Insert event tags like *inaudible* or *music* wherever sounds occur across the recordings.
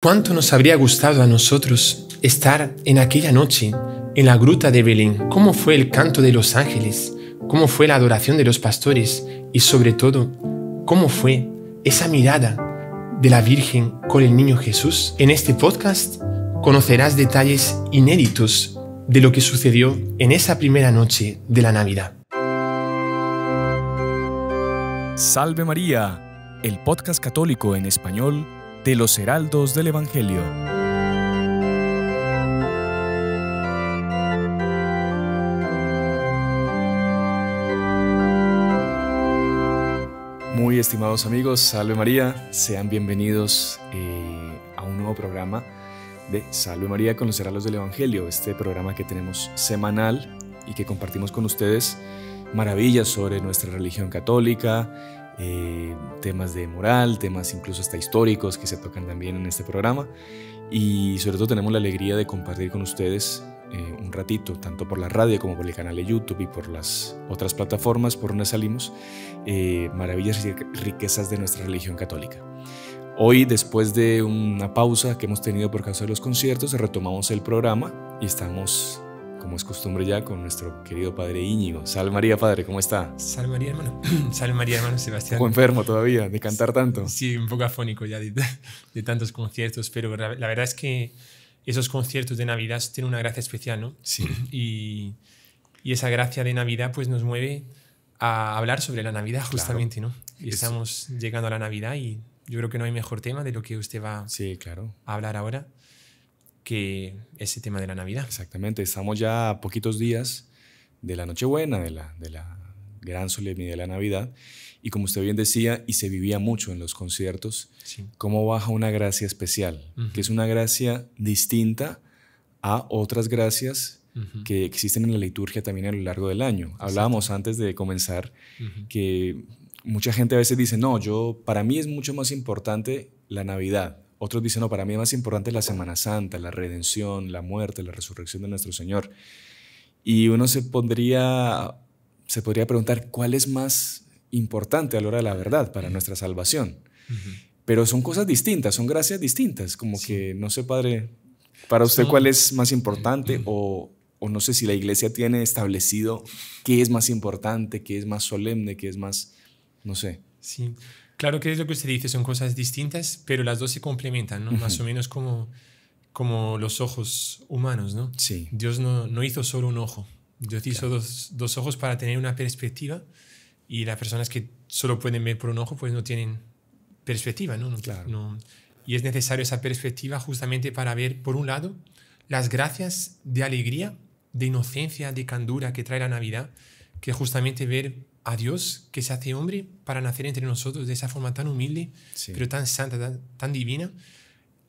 ¿Cuánto nos habría gustado a nosotros estar en aquella noche en la gruta de Belén? ¿Cómo fue el canto de los ángeles? ¿Cómo fue la adoración de los pastores? Y sobre todo, ¿cómo fue esa mirada de la Virgen con el niño Jesús? En este podcast conocerás detalles inéditos de lo que sucedió en esa primera noche de la Navidad. Salve María, el podcast católico en español de los Heraldos del Evangelio. Muy estimados amigos, salve María, sean bienvenidos eh, a un nuevo programa de Salve María con los Heraldos del Evangelio, este programa que tenemos semanal y que compartimos con ustedes maravillas sobre nuestra religión católica, eh, temas de moral, temas incluso hasta históricos que se tocan también en este programa. Y sobre todo tenemos la alegría de compartir con ustedes eh, un ratito, tanto por la radio como por el canal de YouTube y por las otras plataformas por donde salimos, eh, maravillas y riquezas de nuestra religión católica. Hoy, después de una pausa que hemos tenido por causa de los conciertos, retomamos el programa y estamos como es costumbre ya, con nuestro querido padre Íñigo. Sal María, padre, ¿cómo está? Sal María, hermano. *clears throat* Sal María, hermano Sebastián. Un poco enfermo todavía de cantar tanto. Sí, un poco afónico ya de, *laughs* tantos conciertos, pero la, verdad es que esos conciertos de Navidad tienen una gracia especial, ¿no? Sí. *clears throat* Y, esa gracia de Navidad pues nos mueve a hablar sobre la Navidad justamente, ¿no? Y estamos llegando a la Navidad y yo creo que no hay mejor tema de lo que usted va claro. a hablar ahora que ese tema de la Navidad. Exactamente, estamos ya a poquitos días de la Nochebuena, de la, gran solemnidad de la Navidad, y como usted bien decía, y se vivía mucho en los conciertos, cómo baja una gracia especial, que es una gracia distinta a otras gracias que existen en la liturgia también a lo largo del año. Hablábamos antes de comenzar que mucha gente a veces dice, no, yo, para mí es mucho más importante la Navidad, otros dicen, no, para mí es más importante la Semana Santa, la redención, la muerte, la resurrección de nuestro Señor. Y uno se pondría, se podría preguntar, ¿cuál es más importante a la hora de la verdad para nuestra salvación? Pero son cosas distintas, son gracias distintas. Como que, no sé, Padre, para usted cuál es más importante o, o no sé si la iglesia tiene establecido qué es más importante, qué es más solemne, qué es más, no sé. Sí, Claro que es lo que usted dice, son cosas distintas, pero las dos se complementan, Más o menos como, como los ojos humanos, ¿no? Sí. Dios no, hizo solo un ojo, Dios hizo dos, ojos para tener una perspectiva y las personas que solo pueden ver por un ojo pues no tienen perspectiva, ¿no? y es necesario esa perspectiva justamente para ver, por un lado, las gracias de alegría, de inocencia, de candura que trae la Navidad, que justamente ver a Dios que se hace hombre para nacer entre nosotros de esa forma tan humilde, pero tan santa, tan, divina.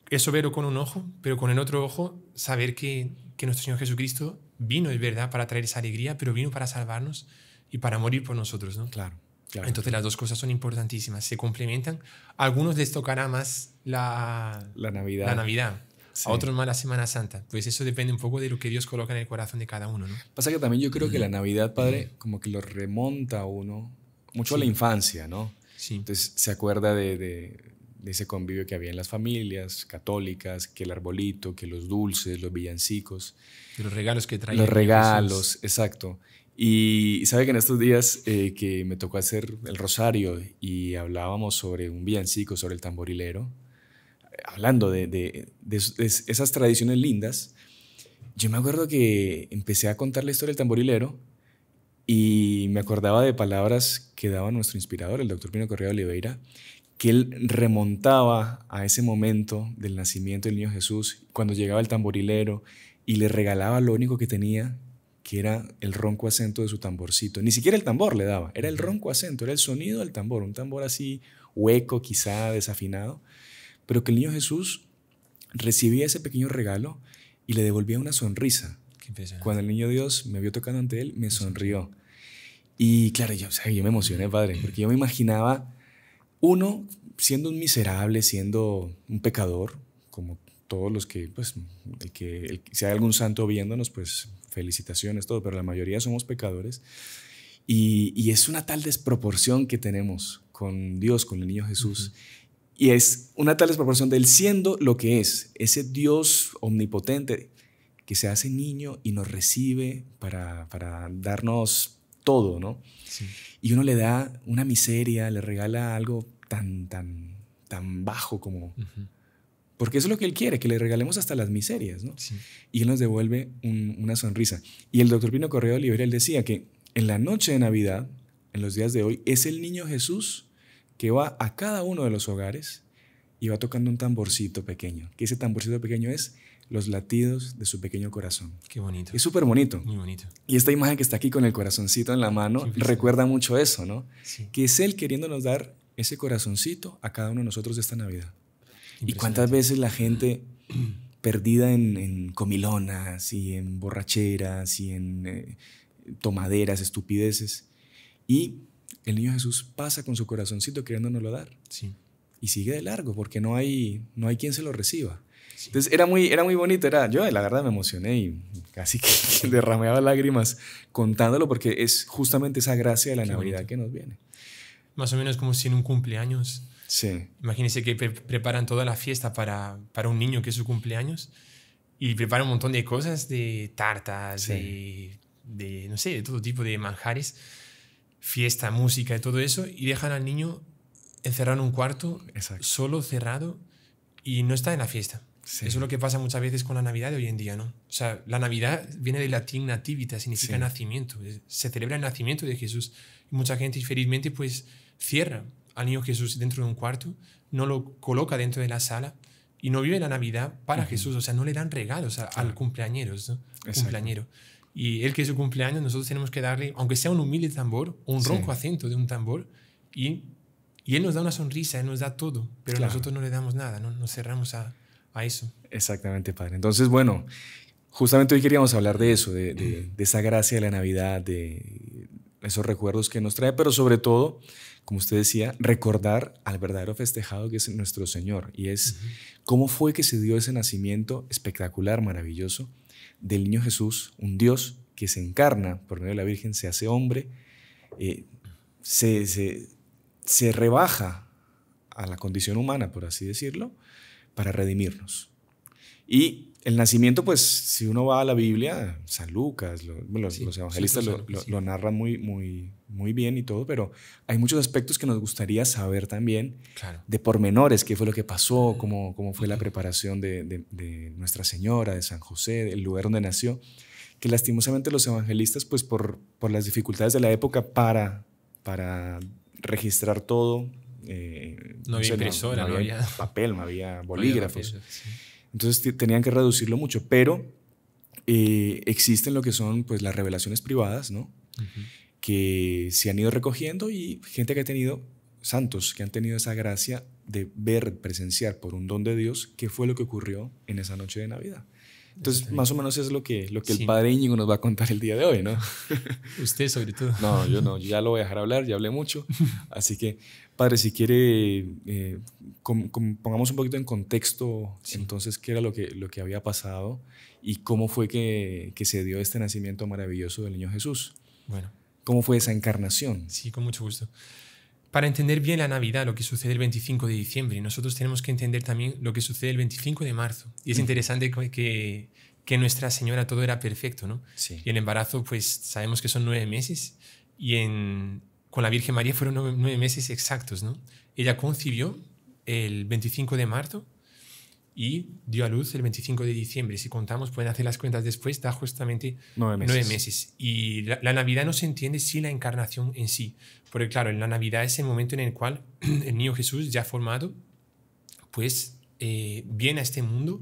Eso verlo con un ojo, pero con el otro ojo saber que, nuestro Señor Jesucristo vino, es verdad, para traer esa alegría, pero vino para salvarnos y para morir por nosotros, ¿no? Claro. Entonces las dos cosas son importantísimas, se complementan. A algunos les tocará más la, la Navidad. La Navidad a otros más la Semana Santa. Pues eso depende un poco de lo que Dios coloca en el corazón de cada uno, ¿no? Pasa que también yo creo que la Navidad, Padre, como que lo remonta a uno mucho a la infancia, ¿no? Sí. Entonces se acuerda de, de, ese convivio que había en las familias católicas, que el arbolito, que los dulces, los villancicos. los regalos que traían. Los regalos, exacto. Y sabe que en estos días eh, que me tocó hacer el rosario y hablábamos sobre un villancico, sobre el tamborilero, hablando de, esas tradiciones lindas, yo me acuerdo que empecé a contar la historia del tamborilero y me acordaba de palabras que daba nuestro inspirador, el doctor Pino Correa Oliveira, que él remontaba a ese momento del nacimiento del niño Jesús, cuando llegaba el tamborilero y le regalaba lo único que tenía, que era el ronco acento de su tamborcito. Ni siquiera el tambor le daba, era el ronco acento, era el sonido del tambor, un tambor así hueco, quizá desafinado pero que el niño Jesús recibía ese pequeño regalo y le devolvía una sonrisa. Cuando el niño Dios me vio tocando ante él, me sonrió. Y claro, yo, sea, yo me emocioné, padre, porque yo me imaginaba, uno, siendo un miserable, siendo un pecador, como todos los que, pues, el que, si hay algún santo viéndonos, pues felicitaciones, todo, pero la mayoría somos pecadores. Y, es una tal desproporción que tenemos con Dios, con el niño Jesús. Y es una tal desproporción del siendo lo que es, ese Dios omnipotente que se hace niño y nos recibe para, darnos todo, ¿no? Y uno le da una miseria, le regala algo tan, tan, tan bajo como... Porque eso es lo que él quiere, que le regalemos hasta las miserias, ¿no? Y él nos devuelve una sonrisa. Y el doctor Pino Correa Oliveira, él decía que en la noche de Navidad, en los días de hoy, es el niño Jesús que va a cada uno de los hogares y va tocando un tamborcito pequeño, que ese tamborcito pequeño es los latidos de su pequeño corazón. Qué bonito. Es súper bonito. Muy bonito. Y esta imagen que está aquí con el corazoncito en la mano recuerda mucho eso, ¿no? Que es Él queriéndonos dar ese corazoncito a cada uno de nosotros de esta Navidad. Y cuántas veces la gente *clears throat* perdida en, comilonas y en borracheras y en eh, tomaderas, estupideces, y el niño Jesús pasa con su corazoncito lo dar. Sí. Y sigue de largo porque no hay, no hay quien se lo reciba. Entonces era muy, era muy bonito, era, yo la verdad me emocioné y casi que *laughs* derrameaba lágrimas contándolo porque es justamente esa gracia de la Navidad que nos viene. Más o menos como si en un cumpleaños. Sí. Imagínense que preparan toda la fiesta para, para un niño que es su cumpleaños y preparan un montón de cosas, de tartas, de, no sé, de todo tipo de manjares fiesta, música y todo eso, y dejan al niño encerrado en un cuarto, solo, cerrado, y no está en la fiesta. Eso es lo que pasa muchas veces con la Navidad de hoy en día, ¿no? O sea, la Navidad viene del latín nativita, significa nacimiento. Se celebra el nacimiento de Jesús. Y mucha gente, felizmente, pues cierra al niño Jesús dentro de un cuarto, no lo coloca dentro de la sala y no vive la Navidad para Jesús. O sea, no le dan regalos al cumpleañeros, cumpleañero. Y él que es su cumpleaños, nosotros tenemos que darle, aunque sea un humilde tambor, un ronco acento de un tambor, y, y él nos da una sonrisa, él nos da todo, pero nosotros no le damos nada, no nos cerramos a, eso. Exactamente, padre. Entonces, bueno, justamente hoy queríamos hablar de eso, *clears throat* de, esa gracia de la Navidad, de esos recuerdos que nos trae, pero sobre todo, como usted decía, recordar al verdadero festejado que es nuestro Señor y es cómo fue que se dio ese nacimiento espectacular, maravilloso, del niño Jesús, un Dios que se encarna por medio de la Virgen, se hace hombre, eh, se, rebaja a la condición humana, por así decirlo, para redimirnos. Y el nacimiento, pues, si uno va a la Biblia, San Lucas, los, evangelistas lo, narran muy, muy, muy bien y todo, pero hay muchos aspectos que nos gustaría saber también de pormenores, qué fue lo que pasó, cómo, cómo fue la preparación de, de, Nuestra Señora, de San José, del lugar donde nació, que lastimosamente los evangelistas, pues por, por las dificultades de la época para, para registrar todo, eh, no, había impresora, no, había, papel, no había *laughs* bolígrafos. Entonces tenían que reducirlo mucho, pero eh, existen lo que son pues, las revelaciones privadas, ¿no? que se han ido recogiendo y gente que ha tenido, santos, que han tenido esa gracia de ver, presenciar por un don de Dios qué fue lo que ocurrió en esa noche de Navidad. Entonces, más o menos es lo que, lo que el padre Íñigo nos va a contar el día de hoy, ¿no? *laughs* Usted sobre todo. No, yo no, ya lo voy a dejar hablar, ya hablé mucho. *laughs* Así que, padre, si quiere, eh, pongamos un poquito en contexto entonces qué era lo que, lo que había pasado y cómo fue que, que se dio este nacimiento maravilloso del niño Jesús. Bueno, ¿Cómo fue esa encarnación? Sí, con mucho gusto. Para entender bien la Navidad, lo que sucede el 25 de diciembre, nosotros tenemos que entender también lo que sucede el 25 de marzo. Y es interesante que, que Nuestra Señora todo era perfecto, ¿no? Sí. Y el embarazo, pues sabemos que son nueve meses, y con la Virgen María fueron nueve, meses exactos, ¿no? Ella concibió el 25 de marzo, y dio a luz el 25 de diciembre. Si contamos, pueden hacer las cuentas después, da justamente nueve meses. Y la, Navidad no se entiende sin la encarnación en sí, porque claro, en la Navidad es el momento en el cual *clears throat* el niño Jesús, ya formado, pues eh, viene a este mundo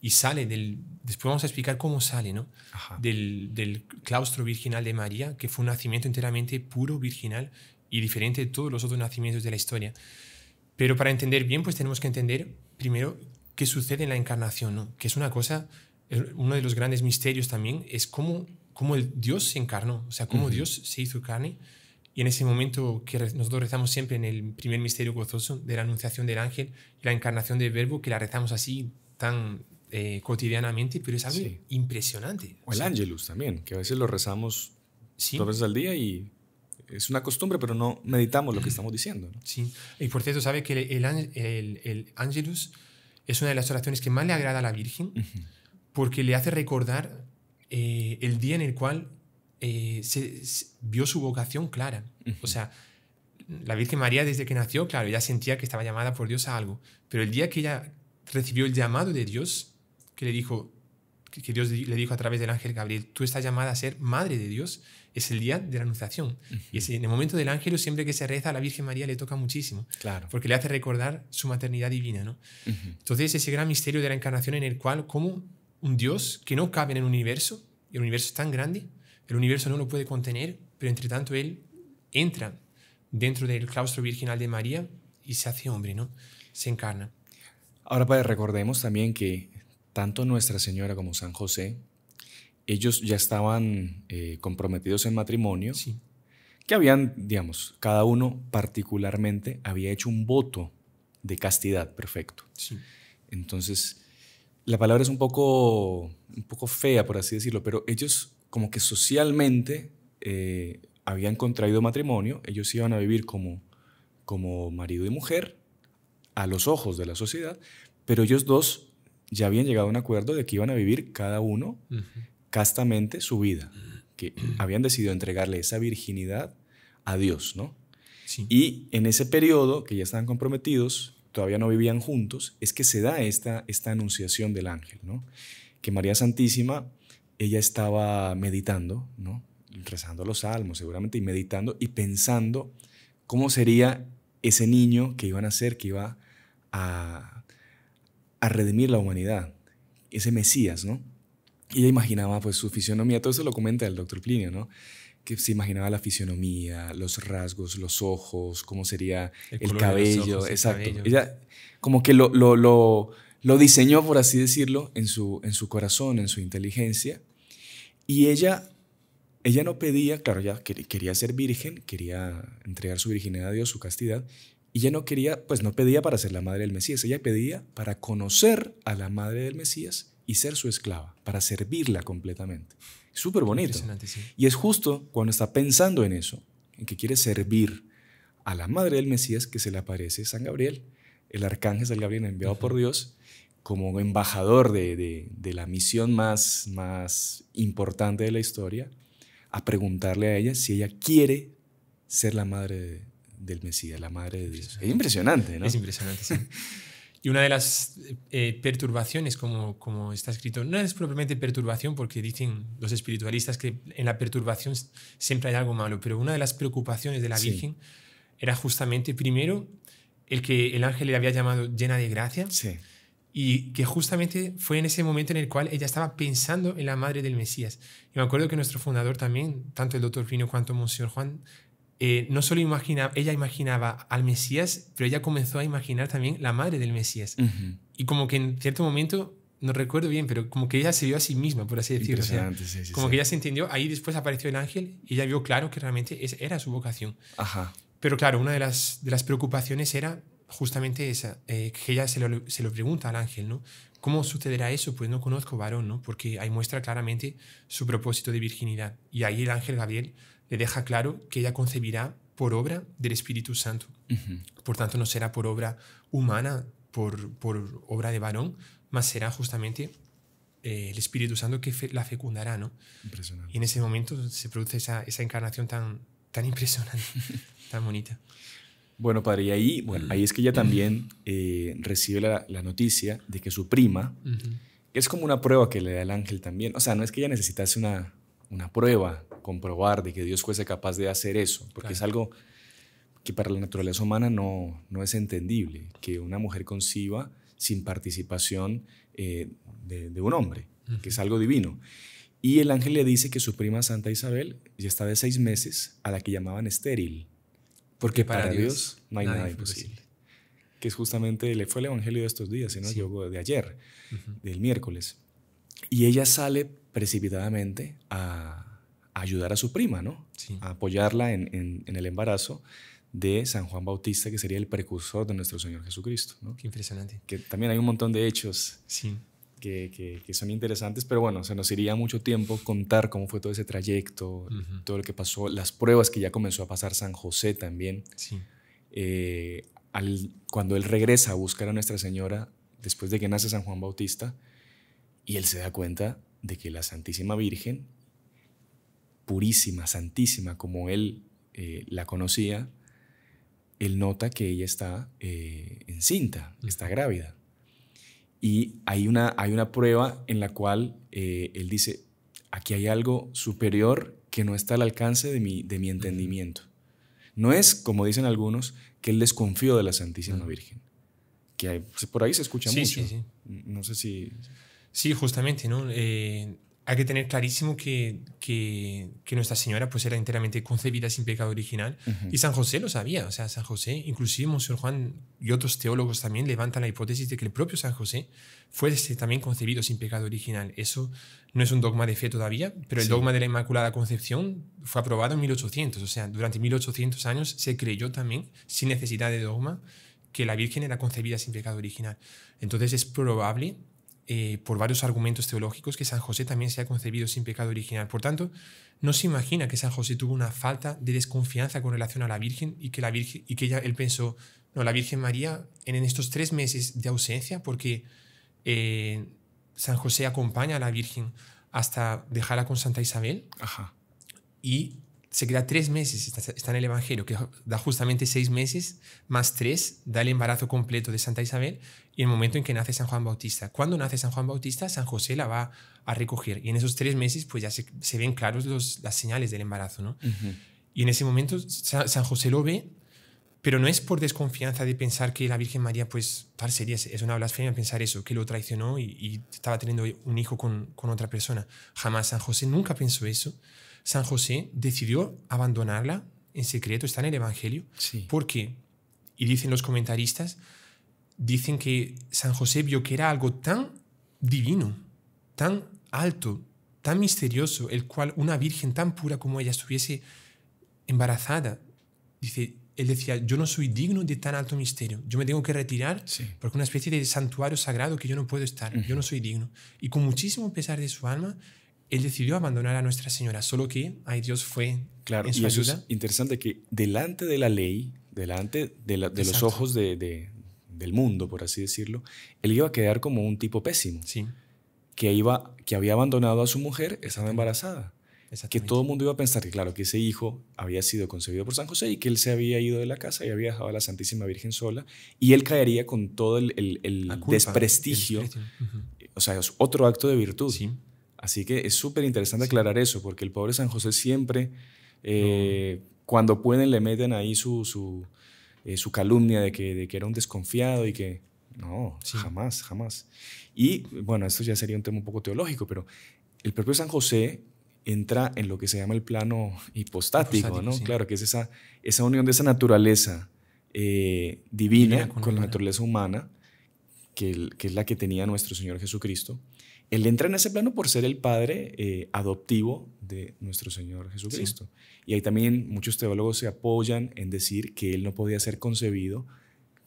y sale del... Después vamos a explicar cómo sale, ¿no? Del, del, claustro virginal de María, que fue un nacimiento enteramente puro, virginal y diferente de todos los otros nacimientos de la historia. Pero para entender bien, pues tenemos que entender primero ¿Qué sucede en la encarnación, que es una cosa, uno de los grandes misterios también, es cómo, cómo el Dios se encarnó, o sea, cómo Dios se hizo carne. Y en ese momento que nosotros rezamos siempre en el primer misterio gozoso de la anunciación del ángel y la encarnación del verbo, que la rezamos así tan eh, cotidianamente, pero es algo impresionante. O, el ángelus también, que a veces lo rezamos dos veces al día y es una costumbre, pero no meditamos lo que estamos diciendo. Sí, y por cierto, sabe que el, el ángelus es una de las oraciones que más le agrada a la Virgen, porque le hace recordar eh, el día en el cual eh, se, vio su vocación clara. O sea, la Virgen María desde que nació, claro, ya sentía que estaba llamada por Dios a algo, pero el día que ella recibió el llamado de Dios, que le dijo, que Dios le dijo a través del ángel Gabriel, tú estás llamada a ser madre de Dios, es el día de la anunciación. Y en el momento del ángel siempre que se reza a la Virgen María le toca muchísimo, claro. porque le hace recordar su maternidad divina. ¿no? Entonces, ese gran misterio de la encarnación en el cual, como un Dios que no cabe en el universo, y el universo es tan grande, el universo no lo puede contener, pero entre tanto Él entra dentro del claustro virginal de María y se hace hombre, ¿no? Se encarna. Ahora, pues, recordemos también que tanto Nuestra Señora como San José ellos ya estaban eh, comprometidos en matrimonio, sí. que habían, digamos, cada uno particularmente había hecho un voto de castidad, perfecto. Entonces, la palabra es un poco, un poco fea, por así decirlo, pero ellos como que socialmente eh, habían contraído matrimonio, ellos iban a vivir como, como marido y mujer a los ojos de la sociedad, pero ellos dos ya habían llegado a un acuerdo de que iban a vivir cada uno castamente su vida, que habían decidido entregarle esa virginidad a Dios, ¿no? Y en ese periodo, que ya estaban comprometidos, todavía no vivían juntos, es que se da esta, esta anunciación del ángel, ¿no? Que María Santísima, ella estaba meditando, ¿no? Rezando los salmos seguramente, y meditando y pensando cómo sería ese niño que iban a ser, que iba a redimir la humanidad, ese Mesías, ¿no? ella imaginaba pues su fisionomía, todo eso lo comenta el doctor Plinio, ¿no? Que se imaginaba la fisionomía, los rasgos, los ojos, cómo sería el, cabello, exacto. Ella como que lo, lo, lo, lo, diseñó, por así decirlo, en su, en su corazón, en su inteligencia. Y ella, ella no pedía, claro, ya quería ser virgen, quería entregar su virginidad a Dios, su castidad, y ella no quería, pues no pedía para ser la madre del Mesías, ella pedía para conocer a la madre del Mesías y ser su esclava, para servirla completamente. Súper bonito. Y es justo cuando está pensando en eso, en que quiere servir a la madre del Mesías, que se le aparece San Gabriel, el arcángel San Gabriel enviado por Dios, como embajador de, la misión más, más importante de la historia, a preguntarle a ella si ella quiere ser la madre del Mesías, la madre de Dios. Es impresionante, ¿no? Es impresionante, sí. *laughs* Y una de las eh, eh, perturbaciones, como, como está escrito, no es propiamente perturbación porque dicen los espiritualistas que en la perturbación siempre hay algo malo, pero una de las preocupaciones de la Virgen era justamente, primero, el que el ángel le había llamado llena de gracia. Y que justamente fue en ese momento en el cual ella estaba pensando en la madre del Mesías. Y me acuerdo que nuestro fundador también, tanto el doctor Pino cuanto Monseñor Juan, eh, no solo imaginaba, ella imaginaba al Mesías, pero ella comenzó a imaginar también la madre del Mesías. Y como que en cierto momento, no recuerdo bien, pero como que ella se vio a sí misma, por así decirlo. como que ella se entendió, ahí después apareció el ángel y ella vio claro que realmente esa era su vocación. Pero claro, una de las, de las preocupaciones era justamente esa, eh, que ella se lo, se lo pregunta al ángel, ¿no? ¿Cómo sucederá eso? Pues no conozco varón, ¿no? Porque ahí muestra claramente su propósito de virginidad. Y ahí el ángel Gabriel le deja claro que ella concebirá por obra del Espíritu Santo. Por tanto, no será por obra humana, por, por obra de varón, más será justamente eh, el Espíritu Santo que la fecundará, ¿no? Impresionante. Y en ese momento se produce esa, esa encarnación tan, tan impresionante, *laughs* tan bonita. Bueno, padre, y ahí, bueno, ahí es que ella también eh, recibe la, la, noticia de que su prima, que es como una prueba que le da el ángel también, o sea, no es que ella necesitase una, una prueba, comprobar de que Dios fuese capaz de hacer eso, porque es algo que para la naturaleza humana no, no es entendible, que una mujer conciba sin participación eh, de, un hombre, que es algo divino. Y el ángel le dice que su prima Santa Isabel ya está de seis meses, a la que llamaban estéril, porque para, Dios, no hay nada, imposible. Que es justamente, le fue el evangelio de estos días, sino de ayer, del miércoles. Y ella sale precipitadamente a, ayudar a su prima, ¿no? Sí. A apoyarla en, el embarazo de San Juan Bautista, que sería el precursor de nuestro Señor Jesucristo. ¿no? Qué impresionante. Que también hay un montón de hechos sí. que, son interesantes, pero bueno, se nos iría mucho tiempo contar cómo fue todo ese trayecto, todo lo que pasó, las pruebas que ya comenzó a pasar San José también. Sí. Eh, al, cuando él regresa a buscar a Nuestra Señora, después de que nace San Juan Bautista, y él se da cuenta de que la Santísima Virgen purísima, santísima, como él eh, la conocía, él nota que ella está eh, encinta, está grávida. Y hay una, hay una prueba en la cual eh, él dice, aquí hay algo superior que no está al alcance de mi, de mi entendimiento. No es, como dicen algunos, que él desconfió de la Santísima Virgen, que por ahí se escucha mucho. Sí, sí. No sé si... Sí, justamente, ¿no? hay que tener clarísimo que, que, Nuestra Señora pues era enteramente concebida sin pecado original y San José lo sabía, o sea, San José, inclusive Mons. Juan y otros teólogos también levantan la hipótesis de que el propio San José fue este, también concebido sin pecado original. Eso no es un dogma de fe todavía, pero el dogma de la Inmaculada Concepción fue aprobado en 1800, o sea, durante 1800 años se creyó también, sin necesidad de dogma, que la Virgen era concebida sin pecado original. Entonces es probable eh, por varios argumentos teológicos que San José también se ha concebido sin pecado original. Por tanto, no se imagina que San José tuvo una falta de desconfianza con relación a la Virgen y que, la Virgen, y que ella, él pensó, no, la Virgen María en, estos tres meses de ausencia, porque eh, San José acompaña a la Virgen hasta dejarla con Santa Isabel. Ajá. Y se queda tres meses, está, en el Evangelio, que da justamente seis meses, más tres, da el embarazo completo de Santa Isabel y el momento en que nace San Juan Bautista. Cuando nace San Juan Bautista, San José la va a recoger y en esos tres meses pues ya se, ven claros las señales del embarazo, ¿no? Y en ese momento San, José lo ve pero no es por desconfianza de pensar que la Virgen María, pues tal sería, es una blasfemia pensar eso, que lo traicionó y, estaba teniendo un hijo con, con, otra persona. Jamás San José nunca pensó eso. San José decidió abandonarla en secreto, está en el Evangelio. Sí. ¿Por qué? Y dicen los comentaristas, dicen que San José vio que era algo tan divino, tan alto, tan misterioso, el cual una virgen tan pura como ella estuviese embarazada. Dice, él decía, yo no soy digno de tan alto misterio, yo me tengo que retirar porque porque una especie de santuario sagrado que yo no puedo estar, yo no soy digno. Y con muchísimo pesar de su alma, él decidió abandonar a Nuestra Señora, solo que ahí Dios fue claro, y ayuda. Es interesante que delante de la ley, delante de, los ojos del mundo, por así decirlo, él iba a quedar como un tipo pésimo. Sí. Que, iba, que había abandonado a su mujer, estaba embarazada. Que todo el mundo iba a pensar que, claro, que ese hijo había sido concebido por San José y que él se había ido de la casa y había dejado a la Santísima Virgen sola y él caería con todo el, desprestigio, o sea, es otro acto de virtud. Sí Así que es súper interesante aclarar eso, porque el pobre San José siempre, eh, cuando pueden, le meten ahí su, eh, calumnia de que, era un desconfiado y que... No, jamás, jamás. Y bueno, esto ya sería un tema un poco teológico, pero el propio San José entra en lo que se llama el plano hipostático, ¿no? Claro, que es esa, esa unión de esa naturaleza eh, divina, con, la naturaleza humana, que, es la que tenía nuestro Señor Jesucristo, él entra en ese plano por ser el padre eh, adoptivo de nuestro Señor Jesucristo. Y ahí también muchos teólogos se apoyan en decir que él no podía ser concebido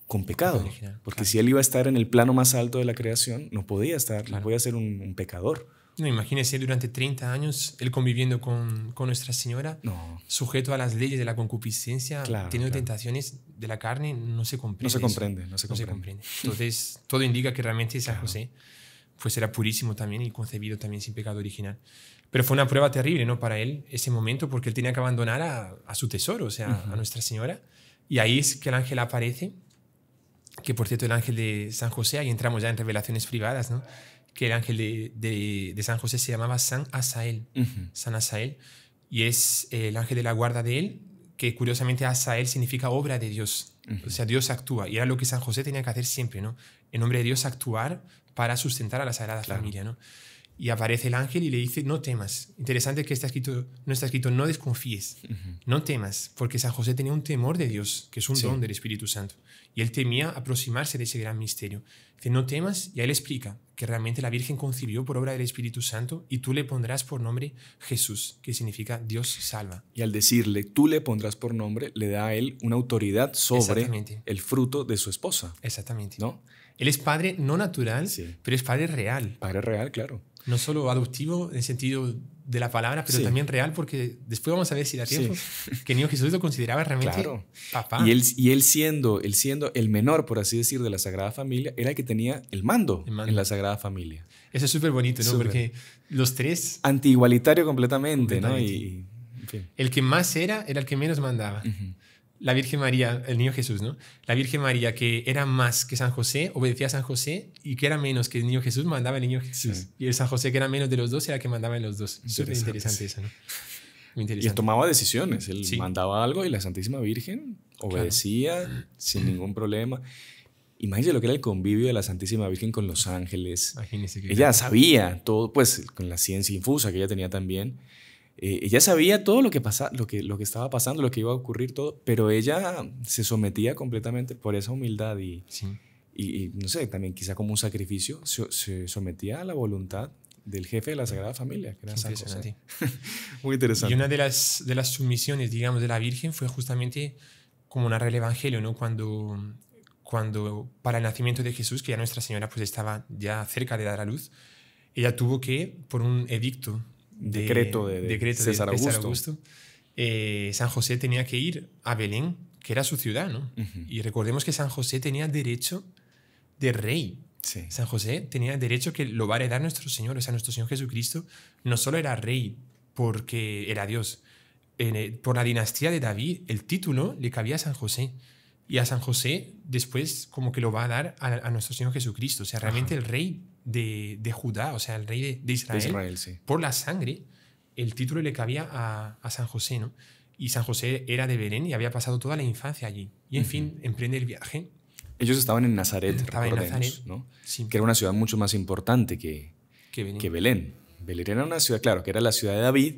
con pecado. porque si él iba a estar en el plano más alto de la creación, no podía estar, no podía ser un, pecador. No, imagínese durante 30 años él conviviendo con, Nuestra Señora, sujeto a las leyes de la concupiscencia, teniendo tentaciones de la carne, no se comprende. No se comprende, no se comprende. Entonces, todo indica que realmente es a José pues era purísimo también y concebido también sin pecado original. Pero fue una prueba terrible, ¿no? Para él, ese momento, porque él tenía que abandonar a, su tesoro, o sea, a Nuestra Señora. Y ahí es que el ángel aparece, que por cierto, el ángel de San José, ahí entramos ya en revelaciones privadas, ¿no? Que el ángel de, San José se llamaba San Asael, San Asael, y es el ángel de la guarda de él, que curiosamente Asael significa obra de Dios. O sea, Dios actúa. Y era lo que San José tenía que hacer siempre, ¿no? En nombre de Dios actuar para sustentar a la Sagrada Familia, ¿no? Y aparece el ángel y le dice, no temas. Interesante que está escrito, no está escrito, no desconfíes, no temas, porque San José tenía un temor de Dios, que es un don del Espíritu Santo. Y él temía aproximarse de ese gran misterio. Dice, no temas, y él explica que realmente la Virgen concibió por obra del Espíritu Santo y tú le pondrás por nombre Jesús, que significa Dios salva. Y al decirle, tú le pondrás por nombre, le da a él una autoridad sobre el fruto de su esposa. Exactamente. ¿No? Él es padre no natural, pero es padre real. Padre real, claro. No solo adoptivo en el sentido de la palabra, pero también real, porque después vamos a ver si la tiempo que niño Jesús lo consideraba realmente papá. Y él, y él siendo, él siendo el menor, por así decir, de la Sagrada Familia, era el que tenía el mando, en la Sagrada Familia. Eso es súper bonito, ¿no? Porque los tres... Antiigualitario completamente, completamente. ¿no? Y, El que más era era el que menos mandaba la Virgen María, el niño Jesús, ¿no? La Virgen María, que era más que San José, obedecía a San José y que era menos que el niño Jesús, mandaba el niño Jesús. Y el San José, que era menos de los dos, era el que mandaba los dos. Súper interesante eso, ¿no? interesante. Y tomaba decisiones. Él mandaba algo y la Santísima Virgen obedecía sin ningún problema. Imagínese lo que era el convivio de la Santísima Virgen con los ángeles. ella sabía todo, pues con la ciencia infusa que ella tenía también. Eh, ella sabía todo lo que, lo, que, lo que estaba pasando, lo que iba a ocurrir, todo, pero ella se sometía completamente por esa humildad y, y, no sé, también quizá como un sacrificio, se, sometía a la voluntad del jefe de la Sagrada Familia, que era *laughs* Muy interesante. Y una de las, de las sumisiones, digamos, de la Virgen fue justamente como narra el Evangelio, ¿no? Cuando, cuando para el nacimiento de Jesús, que ya Nuestra Señora pues estaba ya cerca de dar a luz, ella tuvo que, por un edicto decreto de, César, Augusto. Eh, San José tenía que ir a Belén, que era su ciudad, ¿no? Y recordemos que San José tenía derecho de rey. San José tenía derecho que lo va a heredar nuestro Señor, o sea, nuestro Señor Jesucristo no solo era rey porque era Dios, por la dinastía de David el título le cabía a San José y a San José después como que lo va a dar a, nuestro Señor Jesucristo, o sea, realmente el rey de, de, Judá, o sea, el rey de, Israel, por la sangre, el título le cabía a, San José, ¿no? Y San José era de Belén y había pasado toda la infancia allí. Y en fin, emprende el viaje. Ellos estaban en Nazaret, estaban en Nazaret ¿no? que era una ciudad mucho más importante que, que Belén. Belén. era una ciudad, claro, que era la ciudad de David,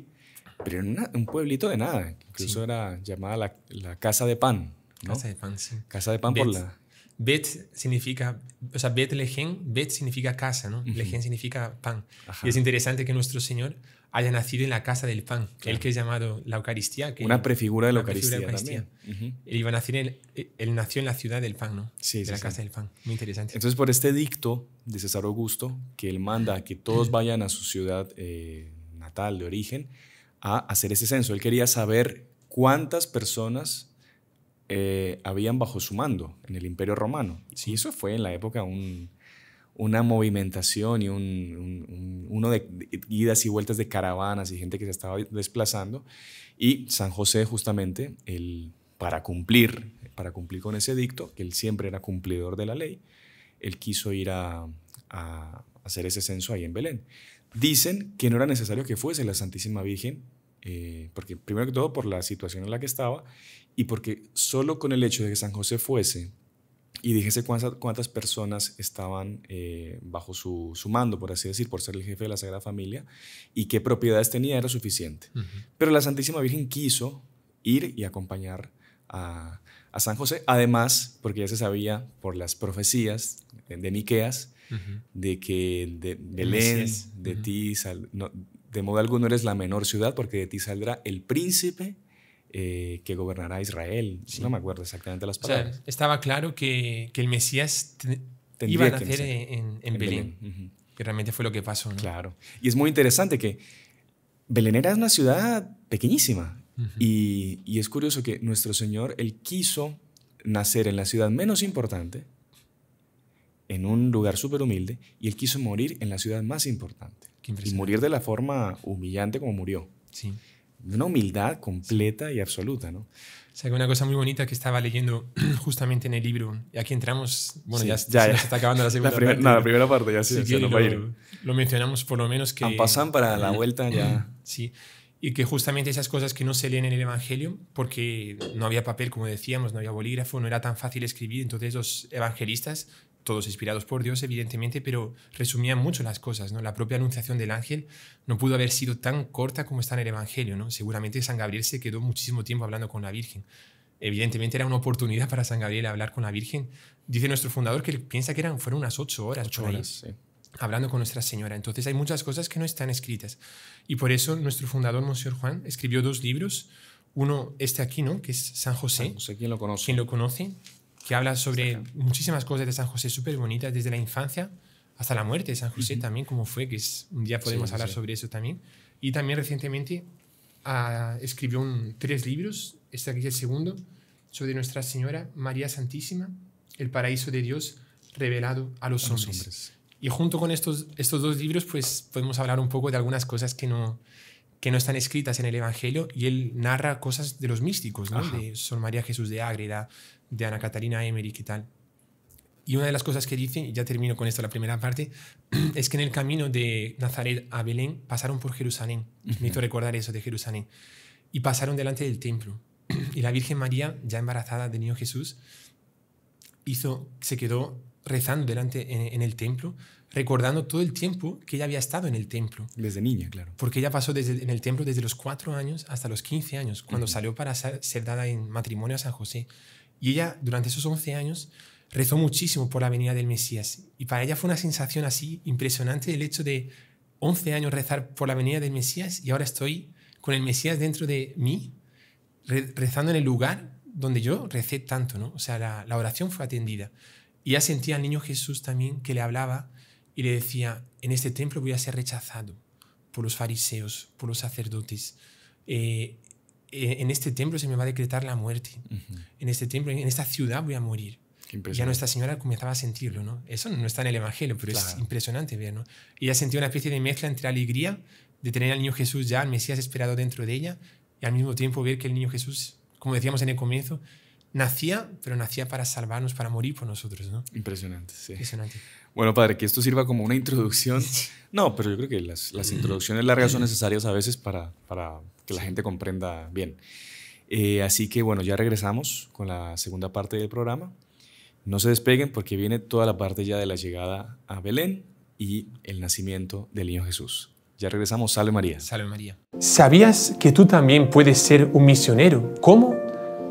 pero era un pueblito de nada. Incluso era llamada la, Casa de Pan. ¿no? Casa de Pan, sí. Casa de Pan por la. Bet significa, o Bet significa casa, ¿no? Uh significa pan. Y es interesante que nuestro Señor haya nacido en la casa del pan, el que es llamado la Eucaristía. Que una prefigura de la Eucaristía, también. Él a nació en la ciudad del pan, ¿no? Sí, de la casa del pan. Muy interesante. Entonces, por este dicto de César Augusto, que él manda a que todos vayan a su ciudad eh, natal de origen a hacer ese censo. Él quería saber cuántas personas eh, habían bajo su mando en el Imperio Romano. Sí, eso fue en la época una movimentación y uno de, idas y vueltas de caravanas y gente que se estaba desplazando. Y San José justamente, el, para cumplir para cumplir con ese dicto, que él siempre era cumplidor de la ley, él quiso ir a hacer ese censo ahí en Belén. Dicen que no era necesario que fuese la Santísima Virgen eh, porque primero que todo por la situación en la que estaba y porque solo con el hecho de que San José fuese y dijese cuántas, personas estaban eh, bajo su, mando, por así decir, por ser el jefe de la Sagrada Familia, y qué propiedades tenía, era suficiente. Pero la Santísima Virgen quiso ir y acompañar a, San José, además, porque ya se sabía por las profecías de, Miqueas, de que de Belén, de, no, de modo alguno eres la menor ciudad, porque de ti saldrá el príncipe eh, que gobernará Israel. No me acuerdo exactamente las palabras. estaba claro que, el Mesías iba a nacer en, en, Belén. Que realmente fue lo que pasó. Claro. Y es muy interesante que Belén era una ciudad pequeñísima. y, y es curioso que nuestro Señor, Él quiso nacer en la ciudad menos importante, en un lugar súper humilde, y Él quiso morir en la ciudad más importante y morir de la forma humillante como murió. Sí. Una humildad completa y absoluta, ¿no? O que una cosa muy bonita que estaba leyendo *clears throat* justamente en el libro, y aquí entramos, bueno, ya, se está acabando la segunda parte. No, la primera parte ya sí, sí lo, va a ir. lo mencionamos por lo menos que... Ah, pasan para la vuelta ya. *clears throat* Sí, y que justamente esas cosas que no se leen en el Evangelio, porque no había papel, como decíamos, no había bolígrafo, no era tan fácil escribir, entonces los evangelistas todos inspirados por Dios, evidentemente, pero resumían mucho las cosas. ¿no? La propia anunciación del ángel no pudo haber sido tan corta como está en el Evangelio. ¿no? Seguramente San Gabriel se quedó muchísimo tiempo hablando con la Virgen. Evidentemente era una oportunidad para San Gabriel hablar con la Virgen. Dice nuestro fundador que piensa que eran, fueron unas ocho horas. horas, hablando con Nuestra Señora. Entonces hay muchas cosas que no están escritas. Y por eso nuestro fundador, Monseñor Juan, escribió dos libros. Uno, este aquí, ¿no? Que es San José. No sé ¿quién lo conoce? ¿Quién lo conoce? que habla sobre muchísimas cosas de San José súper bonitas, desde la infancia hasta la muerte de San José también, cómo fue, que es, un día podemos hablar sobre eso también. Y también recientemente ah, escribió tres libros, este aquí es el segundo, sobre Nuestra Señora María Santísima, el paraíso de Dios revelado a los, hombres. los hombres. Y junto con estos, estos dos libros, pues podemos hablar un poco de algunas cosas que no, que no están escritas en el Evangelio y él narra cosas de los místicos, ¿no? de Sol María Jesús de Ágreda, de Ana Catalina Emery y tal. Y una de las cosas que dice, y ya termino con esto la primera parte, *clears throat* es que en el camino de Nazaret a Belén pasaron por Jerusalén. Me hizo recordar eso de Jerusalén. Y pasaron delante del templo. *clears throat* Y la Virgen María, ya embarazada del niño Jesús, hizo, se quedó rezando delante en el templo recordando todo el tiempo que ella había estado en el templo. Desde niña, claro. Porque ella pasó desde, en el templo desde los cuatro años hasta los 15 años, cuando salió para ser, dada en matrimonio a San José. Y ella, durante esos 11 años, rezó muchísimo por la venida del Mesías. Y para ella fue una sensación así impresionante el hecho de 11 años rezar por la venida del Mesías y ahora estoy con el Mesías dentro de mí, rezando en el lugar donde yo recé tanto, ¿no? O sea, la, oración fue atendida. Y ya sentía al niño Jesús también que le hablaba y le decía, en este templo voy a ser rechazado por los fariseos, por los sacerdotes. Eh, eh, en este templo se me va a decretar la muerte. En este templo, en esta ciudad voy a morir. Ya Nuestra Señora comenzaba a sentirlo, ¿no? Eso no está en el Evangelio, pero es impresionante ver, ¿no? Ella sentía una especie de mezcla entre alegría de tener al niño Jesús ya, al Mesías esperado dentro de ella, y al mismo tiempo ver que el niño Jesús, como decíamos en el comienzo, nacía, pero nacía para salvarnos, para morir por nosotros, ¿no? Impresionante, sí. Bueno, padre, que esto sirva como una introducción. *laughs* No, pero yo creo que las, las introducciones largas son necesarias a veces para, para que la gente comprenda bien. Eh, así que bueno, ya regresamos con la segunda parte del programa. No se despeguen porque viene toda la parte ya de la llegada a Belén y el nacimiento del niño Jesús. Ya regresamos, salve María. Salve María. ¿Sabías que tú también puedes ser un misionero? ¿Cómo?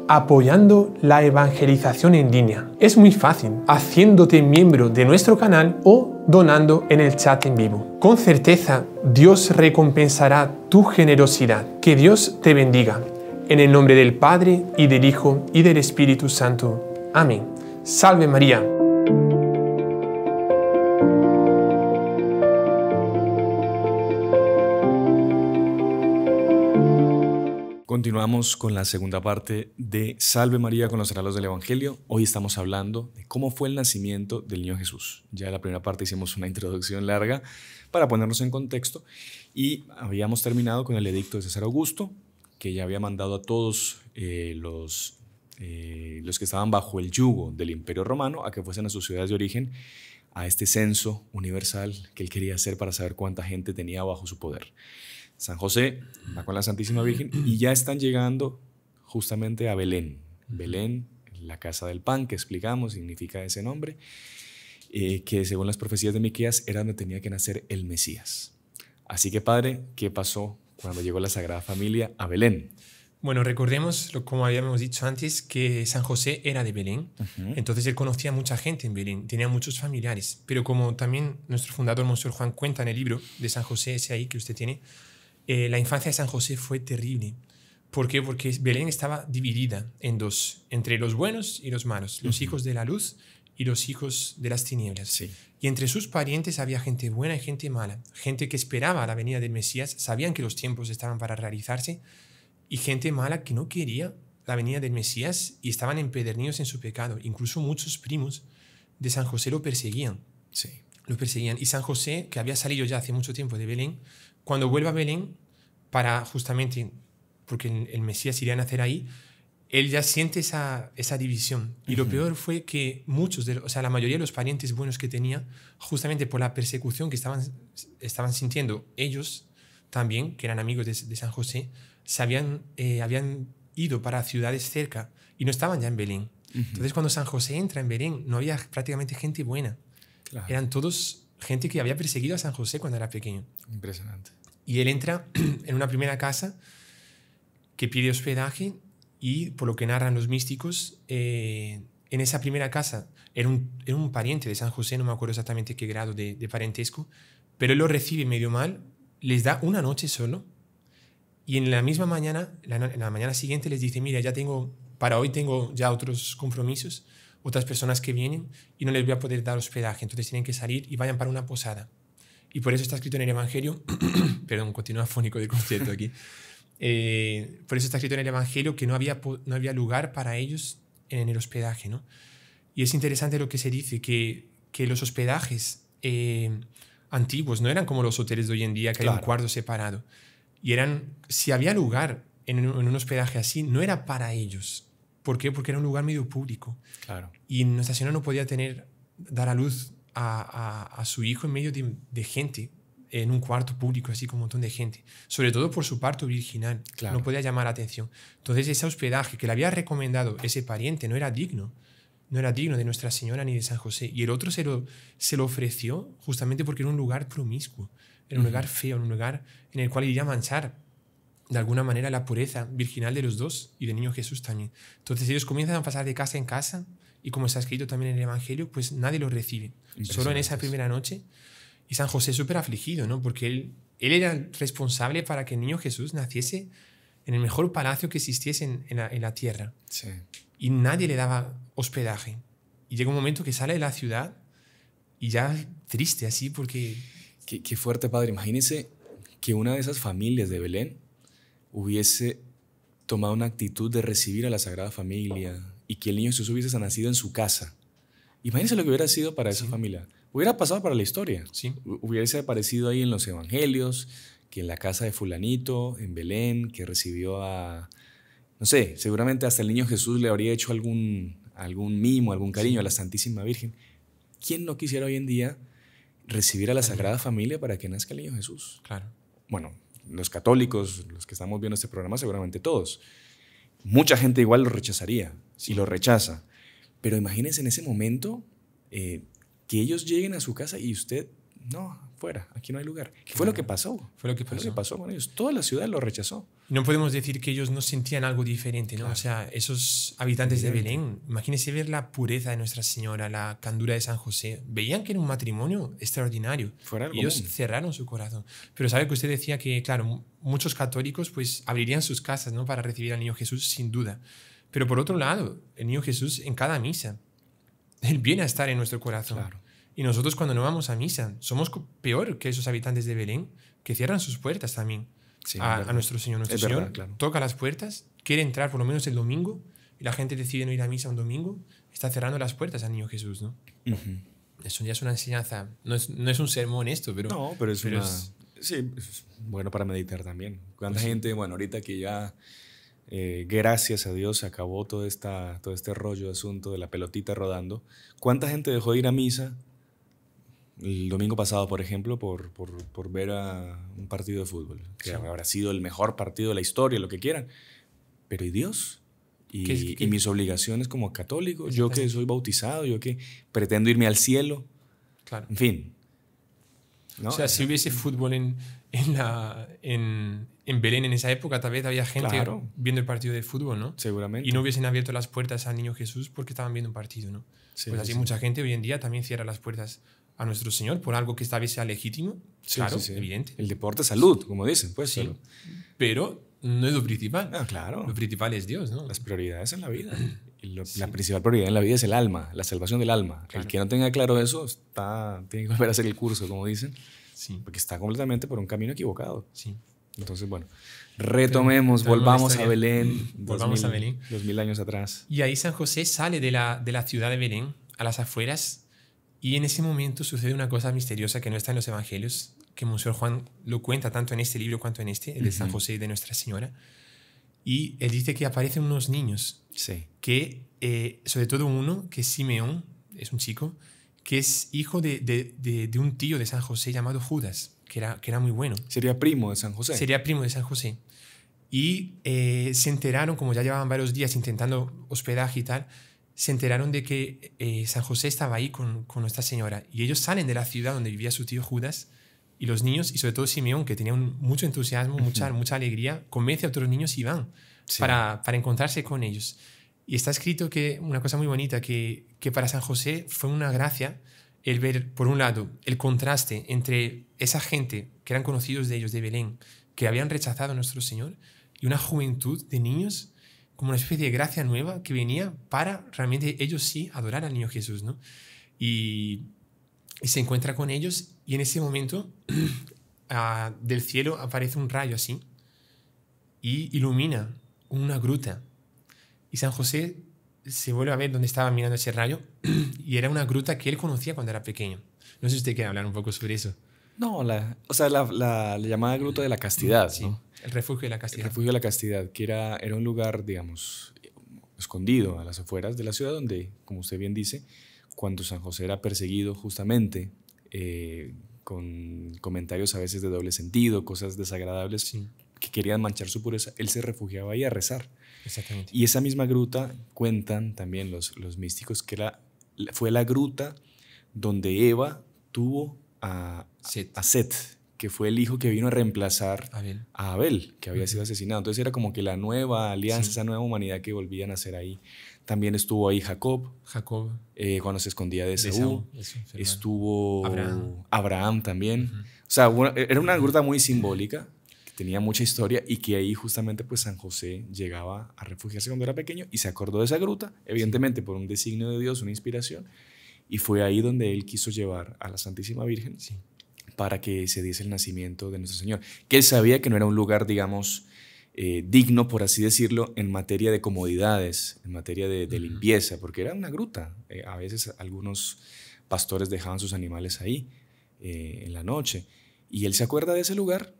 apoyando la evangelización en línea. Es muy fácil, haciéndote miembro de nuestro canal o donando en el chat en vivo. Con certeza, Dios recompensará tu generosidad. Que Dios te bendiga. En el nombre del Padre, y del Hijo, y del Espíritu Santo. Amén. Salve María. con la segunda parte de Salve María con los regalos del Evangelio. Hoy estamos hablando de cómo fue el nacimiento del niño Jesús. Ya en la primera parte hicimos una introducción larga para ponernos en contexto y habíamos terminado con el edicto de César Augusto, que ya había mandado a todos eh, los, eh, los que estaban bajo el yugo del Imperio Romano a que fuesen a sus ciudades de origen a este censo universal que él quería hacer para saber cuánta gente tenía bajo su poder. San José va con la Santísima Virgen y ya están llegando justamente a Belén. Belén, la casa del pan que explicamos, significa ese nombre, eh, que según las profecías de Miqueas era donde tenía que nacer el Mesías. Así que, padre, ¿qué pasó cuando llegó la Sagrada Familia a Belén? Bueno, recordemos, como habíamos dicho antes, que San José era de Belén, entonces él conocía a mucha gente en Belén, tenía muchos familiares, pero como también nuestro fundador, Mons. Juan, cuenta en el libro de San José, ese ahí que usted tiene, eh, la infancia de San José fue terrible. ¿Por qué? Porque Belén estaba dividida en dos, entre los buenos y los malos, los hijos de la luz y los hijos de las tinieblas. Y entre sus parientes había gente buena y gente mala, gente que esperaba la venida del Mesías, sabían que los tiempos estaban para realizarse, y gente mala que no quería la venida del Mesías y estaban empedernidos en su pecado. Incluso muchos primos de San José lo perseguían. Sí. Lo perseguían. Y San José, que había salido ya hace mucho tiempo de Belén, cuando vuelve a Belén, para justamente, porque el, Mesías iría a nacer ahí, él ya siente esa, esa división. Y lo peor fue que muchos, de, o sea, la mayoría de los parientes buenos que tenía, justamente por la persecución que estaban, estaban sintiendo ellos también, que eran amigos de San José, se habían, eh, habían ido para ciudades cerca y no estaban ya en Belén. Entonces cuando San José entra en Belén no había prácticamente gente buena. Eran todos gente que había perseguido a San José cuando era pequeño. Impresionante. Y él entra *clears throat* en una primera casa que pide hospedaje y por lo que narran los místicos, eh, en esa primera casa era un, pariente de San José, no me acuerdo exactamente qué grado de, de, parentesco, pero él lo recibe medio mal, les da una noche solo y en la misma mañana, en la mañana siguiente les dice, mira, ya tengo, para hoy tengo ya otros compromisos, otras personas que vienen y no les voy a poder dar hospedaje, entonces tienen que salir y vayan para una posada. Y por eso está escrito en el Evangelio, *clears throat* perdón, continúa fónico de concierto aquí, *laughs* eh, por eso está escrito en el Evangelio que no había, no había lugar para ellos en el hospedaje, ¿no? Y es interesante lo que se dice, que, que los hospedajes eh, antiguos no eran como los hoteles de hoy en día, que hay un cuarto separado, y eran, si había lugar en, un hospedaje así, no era para ellos. ¿Por qué? Porque era un lugar medio público. Claro. Y nuestra señora no podía tener, dar a luz a, su hijo en medio de, gente, en un cuarto público, así con un montón de gente. Sobre todo por su parto virginal. No podía llamar la atención. Entonces, ese hospedaje que le había recomendado ese pariente no era digno. No era digno de Nuestra Señora ni de San José. Y el otro se se lo ofreció justamente porque era un lugar promiscuo en un lugar feo, en un lugar en el cual iría a manchar de alguna manera la pureza virginal de los dos y del niño Jesús también. Entonces ellos comienzan a pasar de casa en casa y como está escrito también en el Evangelio, pues nadie los recibe. Solo en esa primera noche. Y San José súper afligido, ¿no? Porque él, él era responsable para que el niño Jesús naciese en el mejor palacio que existiese en, la, tierra. Y nadie le daba hospedaje. Y llega un momento que sale de la ciudad y ya triste así porque Qué, fuerte, padre. Imagínese que una de esas familias de Belén hubiese tomado una actitud de recibir a la Sagrada Familia y que el niño Jesús hubiese nacido en su casa. Imagínese lo que hubiera sido para esa familia. Hubiera pasado para la historia. Sí. Hubiese aparecido ahí en los evangelios, que en la casa de fulanito, en Belén, que recibió a... No sé, seguramente hasta el niño Jesús le habría hecho algún, algún mimo, algún cariño a la Santísima Virgen. ¿Quién no quisiera hoy en día recibir a la Sagrada Familia para que nazca el niño Jesús. Claro. Bueno, los católicos, los que estamos viendo este programa, seguramente todos. Mucha gente igual lo rechazaría si lo rechaza. Pero imagínense en ese momento eh, que ellos lleguen a su casa y usted, no, fuera, aquí no hay lugar. ¿Qué fue lo que pasó? Fue lo que pasó. Fue lo que pasó con ellos. Toda la ciudad lo rechazó. No podemos decir que ellos no sentían algo diferente, ¿no? O sea, esos habitantes de Belén, imagínense ver la pureza de Nuestra Señora, la candura de San José. Veían que era un matrimonio extraordinario. Y ellos cerraron su corazón. Pero sabe que usted decía que, claro, muchos católicos pues abrirían sus casas, ¿no? Para recibir al niño Jesús, sin duda. Pero por otro lado, el niño Jesús en cada misa, *laughs* él viene a estar en nuestro corazón. Y nosotros cuando no vamos a misa, somos peor que esos habitantes de Belén que cierran sus puertas también a, nuestro Señor. Nuestro Señor toca las puertas, quiere entrar por lo menos el domingo y la gente decide no ir a misa un domingo, está cerrando las puertas al niño Jesús, ¿no? Eso ya es una enseñanza. No es, un sermón esto, pero. No, pero es bueno para meditar también. Cuánta gente, bueno, ahorita que ya. Eh, gracias a Dios acabó todo, esta, todo este rollo de asunto de la pelotita rodando. ¿Cuánta gente dejó de ir a misa el domingo pasado, por ejemplo, por, por, por ver a un partido de fútbol, que habrá sido el mejor partido de la historia, lo que quieran. Pero ¿y Dios? Y, mis obligaciones como católico, yo que soy bautizado, yo que pretendo irme al cielo. Claro. En fin. ¿no? O sea, si hubiese fútbol en, en, la, en, en, Belén en esa época, tal vez había gente viendo el partido de fútbol, ¿no? Seguramente. Y no hubiesen abierto las puertas al niño Jesús porque estaban viendo un partido, ¿no? pues así mucha gente hoy en día también cierra las puertas a nuestro Señor por algo que esta vez sea legítimo, claro, evidente. El deporte salud, como dicen, pues sí. Pero no es lo principal. Ah, claro. Lo principal es Dios, ¿no? Las prioridades en la vida. *clears throat* la principal prioridad en la vida es el alma, la salvación del alma. El que no tenga claro eso está, tiene que volver a hacer el curso, como dicen, sí. porque está completamente por un camino equivocado. Sí. Entonces, bueno, retomemos, *clears throat* volvamos a Belén. Volvamos a Belén. Dos mil años atrás. Y ahí San José sale de la, de la ciudad de Belén, a las afueras y en ese momento sucede una cosa misteriosa que no está en los evangelios, que Monseñor Juan lo cuenta tanto en este libro cuanto en este, el de San José y de Nuestra Señora. Y él dice que aparecen unos niños, que eh, sobre todo uno, que es Simeón, es un chico, que es hijo de, un tío de San José llamado Judas, que era, que era muy bueno. Sería primo de San José. Sería primo de San José. Y eh, se enteraron, como ya llevaban varios días intentando hospedaje y tal, se enteraron de que eh, San José estaba ahí con, Nuestra señora. Y ellos salen de la ciudad donde vivía su tío Judas y los niños, y sobre todo Simeón, que tenía mucho entusiasmo, mucha, alegría, convence a otros niños y van para, para, encontrarse con ellos. Y está escrito que una cosa muy bonita, que, que para San José fue una gracia el ver, por un lado, el contraste entre esa gente que eran conocidos de ellos de Belén, que habían rechazado a nuestro Señor, y una juventud de niños como una especie de gracia nueva que venía para realmente ellos sí adorar al niño Jesús, ¿no? Y, se encuentra con ellos y en ese momento *clears throat* del cielo aparece un rayo así y ilumina una gruta. Y San José se vuelve a ver dónde estaba mirando ese rayo *clears throat* y era una gruta que él conocía cuando era pequeño. No sé si usted quiere hablar un poco sobre eso. No, la, o sea, la, llamada Gruta de la Castidad, El refugio de la castidad. El refugio de la castidad, que era, era un lugar, digamos, escondido a las afueras de la ciudad donde, como usted bien dice, cuando San José era perseguido justamente eh, con comentarios a veces de doble sentido, cosas desagradables que querían manchar su pureza, él se refugiaba ahí a rezar. Exactamente. Y esa misma gruta, cuentan también los, los místicos, que fue la gruta donde Eva tuvo a, Set. que fue el hijo que vino a reemplazar a Abel, que había sido asesinado. Entonces era como que la nueva alianza, esa nueva humanidad que volvían a ser ahí. También estuvo ahí Jacob. Jacob. Eh, cuando se escondía de Esaú. estuvo Abraham, también. O sea, era una gruta muy simbólica, que tenía mucha historia y que ahí justamente pues San José llegaba a refugiarse cuando era pequeño y se acordó de esa gruta, evidentemente por un designio de Dios, una inspiración y fue ahí donde él quiso llevar a la Santísima Virgen para que se diese el nacimiento de nuestro Señor. Que él sabía que no era un lugar, digamos, eh, digno, por así decirlo, en materia de comodidades, en materia de, limpieza, porque era una gruta. Eh, a veces algunos pastores dejaban sus animales ahí eh, en la noche. Y él se acuerda de ese lugar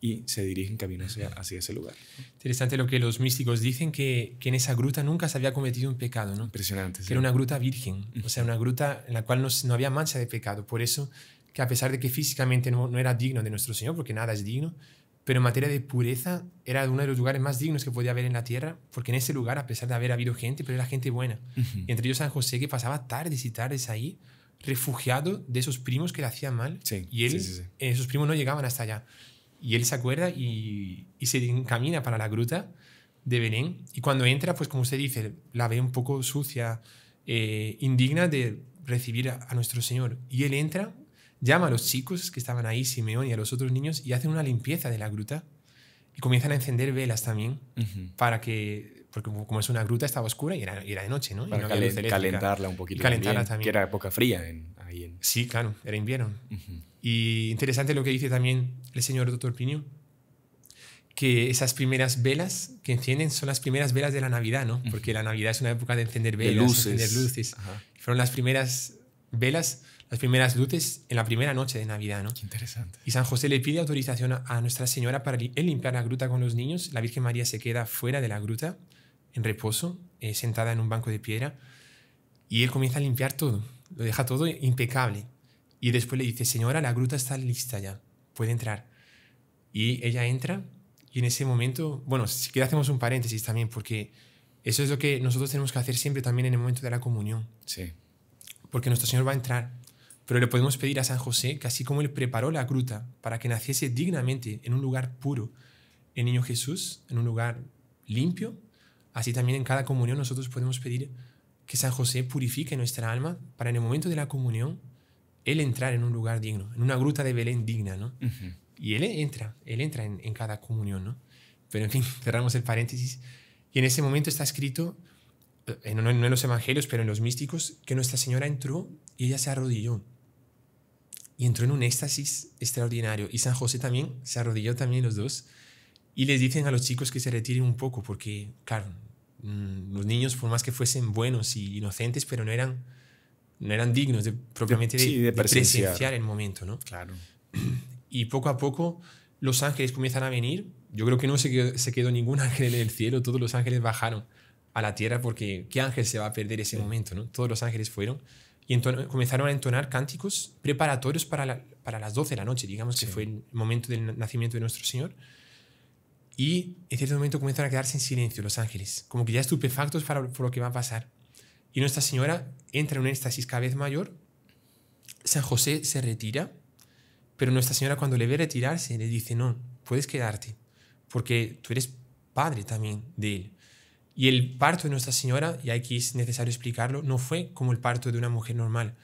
y se dirigen camino hacia, ese lugar. Interesante lo que los místicos dicen, que, en esa gruta nunca se había cometido un pecado, ¿no? Impresionante. Que era una gruta virgen, o sea, una gruta en la cual no, había mancha de pecado. Por eso que a pesar de que físicamente no, era digno de nuestro Señor, porque nada es digno, pero en materia de pureza era uno de los lugares más dignos que podía haber en la tierra, porque en ese lugar, a pesar de haber habido gente, pero era gente buena. Entre ellos San José, que pasaba tardes y tardes ahí, refugiado de esos primos que le hacían mal, y él, esos primos no llegaban hasta allá. Y él se acuerda y, se encamina para la gruta de Belén. Y cuando entra, pues como usted dice, la ve un poco sucia, eh, indigna de recibir a, nuestro Señor. Y él entra, llama a los chicos que estaban ahí, Simeón y a los otros niños, y hacen una limpieza de la gruta. Y comienzan a encender velas también para que, porque como es una gruta estaba oscura y era, de noche, ¿no? Para calentarla un poquito. también, Que era época fría en, ahí en... Sí, claro, era invierno. Y interesante lo que dice también el señor doctor piño que esas primeras velas que encienden son las primeras velas de la Navidad, ¿no? Porque la Navidad es una época de encender velas, de encender luces. Fueron las primeras velas, las primeras luces en la primera noche de Navidad, ¿no? interesante. Y San José le pide autorización a Nuestra Señora para limpiar la gruta con los niños. La Virgen María se queda fuera de la gruta, en reposo, eh, sentada en un banco de piedra, y él comienza a limpiar todo, lo deja todo impecable. Y después le dice, señora, la gruta está lista ya, puede entrar. Y ella entra y en ese momento, bueno, si quiere hacemos un paréntesis también, porque eso es lo que nosotros tenemos que hacer siempre también en el momento de la comunión. Sí. Porque nuestro Señor va a entrar, pero le podemos pedir a San José que así como él preparó la gruta para que naciese dignamente en un lugar puro el niño Jesús, en un lugar limpio, así también en cada comunión nosotros podemos pedir que San José purifique nuestra alma para en el momento de la comunión él entrar en un lugar digno, en una gruta de Belén digna, ¿no? Y él entra, él entra en, cada comunión, ¿no? Pero en fin, *laughs* cerramos el paréntesis. Y en ese momento está escrito, en, eh, no en los evangelios, pero en los místicos, que Nuestra Señora entró y ella se arrodilló. Y entró en un éxtasis extraordinario. Y San José también se arrodilló, también los dos. Y les dicen a los chicos que se retiren un poco, porque, claro, mm, los niños, por más que fuesen buenos y inocentes, pero no eran no eran dignos de, propiamente de, presenciar. el momento, ¿no? Claro. *clears throat* Y poco a poco los ángeles comienzan a venir. Yo creo que no se quedó, se quedó ningún *laughs* ángel en el cielo, todos los ángeles bajaron a la tierra porque ¿qué ángel se va a perder ese momento? ¿no? Todos los ángeles fueron y comenzaron a entonar cánticos preparatorios para, para las 12 de la noche, digamos que fue el momento del nacimiento de nuestro Señor. Y en cierto momento comenzaron a quedarse en silencio los ángeles, como que ya estupefactos para, por lo que va a pasar. Y Nuestra Señora entra en un éxtasis cada vez mayor. San José se retira, pero Nuestra Señora cuando le ve retirarse le dice, no, puedes quedarte, porque tú eres padre también de él. Y el parto de Nuestra Señora, y aquí es necesario explicarlo, no fue como el parto de una mujer normal,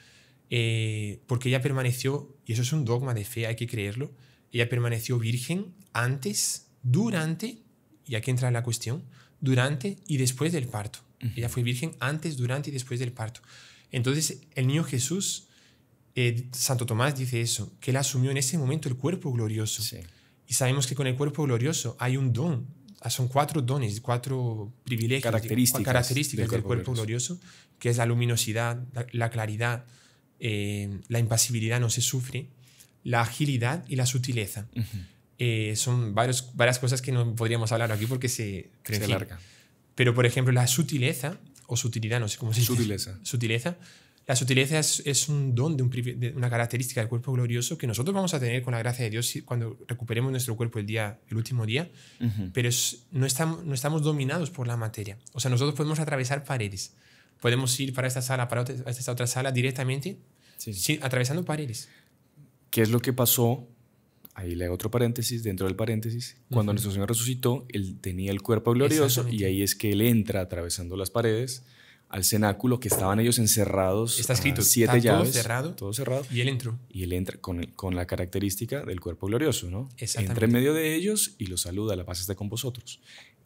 eh, porque ella permaneció, y eso es un dogma de fe, hay que creerlo, ella permaneció virgen antes, durante, y aquí entra la cuestión, durante y después del parto. Ella fue virgen antes, durante y después del parto. Entonces, el niño Jesús, eh, Santo Tomás dice eso, que él asumió en ese momento el cuerpo glorioso. Y sabemos que con el cuerpo glorioso hay un don, ah, son cuatro dones, cuatro privilegios, características, del, cuerpo, glorioso. que es la luminosidad, la, claridad, eh, la impasibilidad, no se sufre, la agilidad y la sutileza. Eh, son varias cosas que no podríamos hablar aquí porque se, se alarga. Pero, por ejemplo, la sutileza, o sutilidad, no sé cómo se dice. Sutileza. Sutileza. La sutileza es, un don, de, una característica del cuerpo glorioso que nosotros vamos a tener con la gracia de Dios cuando recuperemos nuestro cuerpo el, día, el último día, pero no, estamos, no estamos dominados por la materia. O sea, nosotros podemos atravesar paredes. Podemos ir para esta sala, para esta otra sala directamente, atravesando paredes. ¿Qué es lo que pasó ahí le hago otro paréntesis, dentro del paréntesis, cuando nuestro Señor resucitó, él tenía el cuerpo glorioso y ahí es que él entra atravesando las paredes al cenáculo que estaban ellos encerrados. Está escrito. Siete llaves. Todo cerrado. Todo cerrado. Y él entró. Y él entra con, la característica del cuerpo glorioso, ¿no? Entra en medio de ellos y los saluda, la paz está con vosotros.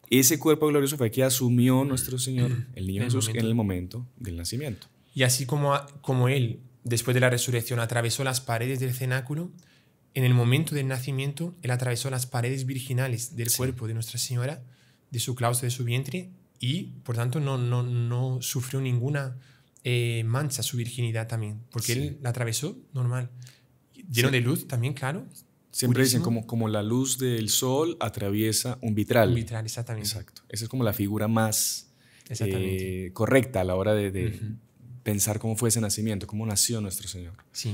Ese cuerpo glorioso fue que asumió nuestro Señor, el niño Jesús, en el momento del nacimiento. Y así como, como él, después de la resurrección, atravesó las paredes del cenáculo, en el momento del nacimiento, él atravesó las paredes virginales del cuerpo de Nuestra Señora, de su claustro, de su vientre, y por tanto no, no, sufrió ninguna eh, mancha su virginidad también, porque él la atravesó normal, lleno de luz también, claro. Siempre dicen como, como la luz del sol atraviesa un vitral. Un vitral, exactamente. Exacto. Esa es como la figura más eh, correcta a la hora de, pensar cómo fue ese nacimiento, cómo nació nuestro Señor. Sí,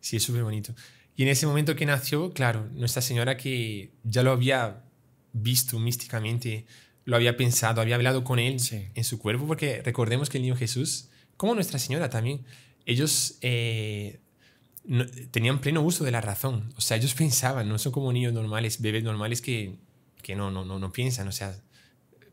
sí, es súper bonito. Y en ese momento que nació, claro, Nuestra Señora que ya lo había visto místicamente, lo había pensado, había hablado con él en su cuerpo, porque recordemos que el niño Jesús, como Nuestra Señora también, ellos eh, tenían pleno uso de la razón. O sea, ellos pensaban, no son como niños normales, bebés normales que, que no, no, no, no piensan, o sea,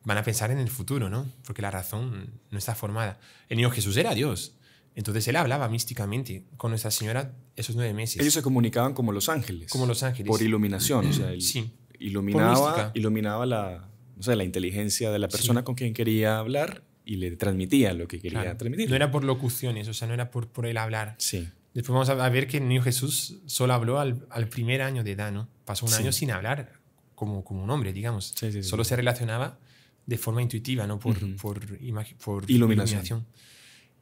van a pensar en el futuro, ¿no? Porque la razón no está formada. El niño Jesús era Dios, entonces él hablaba místicamente con Nuestra Señora esos nueve meses. Ellos se comunicaban como los ángeles. Como los ángeles. Por iluminación, o sea, sí. iluminaba, iluminaba la, la inteligencia de la persona con quien quería hablar y le transmitía lo que quería transmitir. No era por locuciones, o sea, no era por, por el hablar. Sí. Después vamos a ver que el niño Jesús solo habló al, primer año de edad, ¿no? Pasó un año sin hablar como, como un hombre, digamos. Solo se relacionaba de forma intuitiva, ¿no? Por, por, iluminación.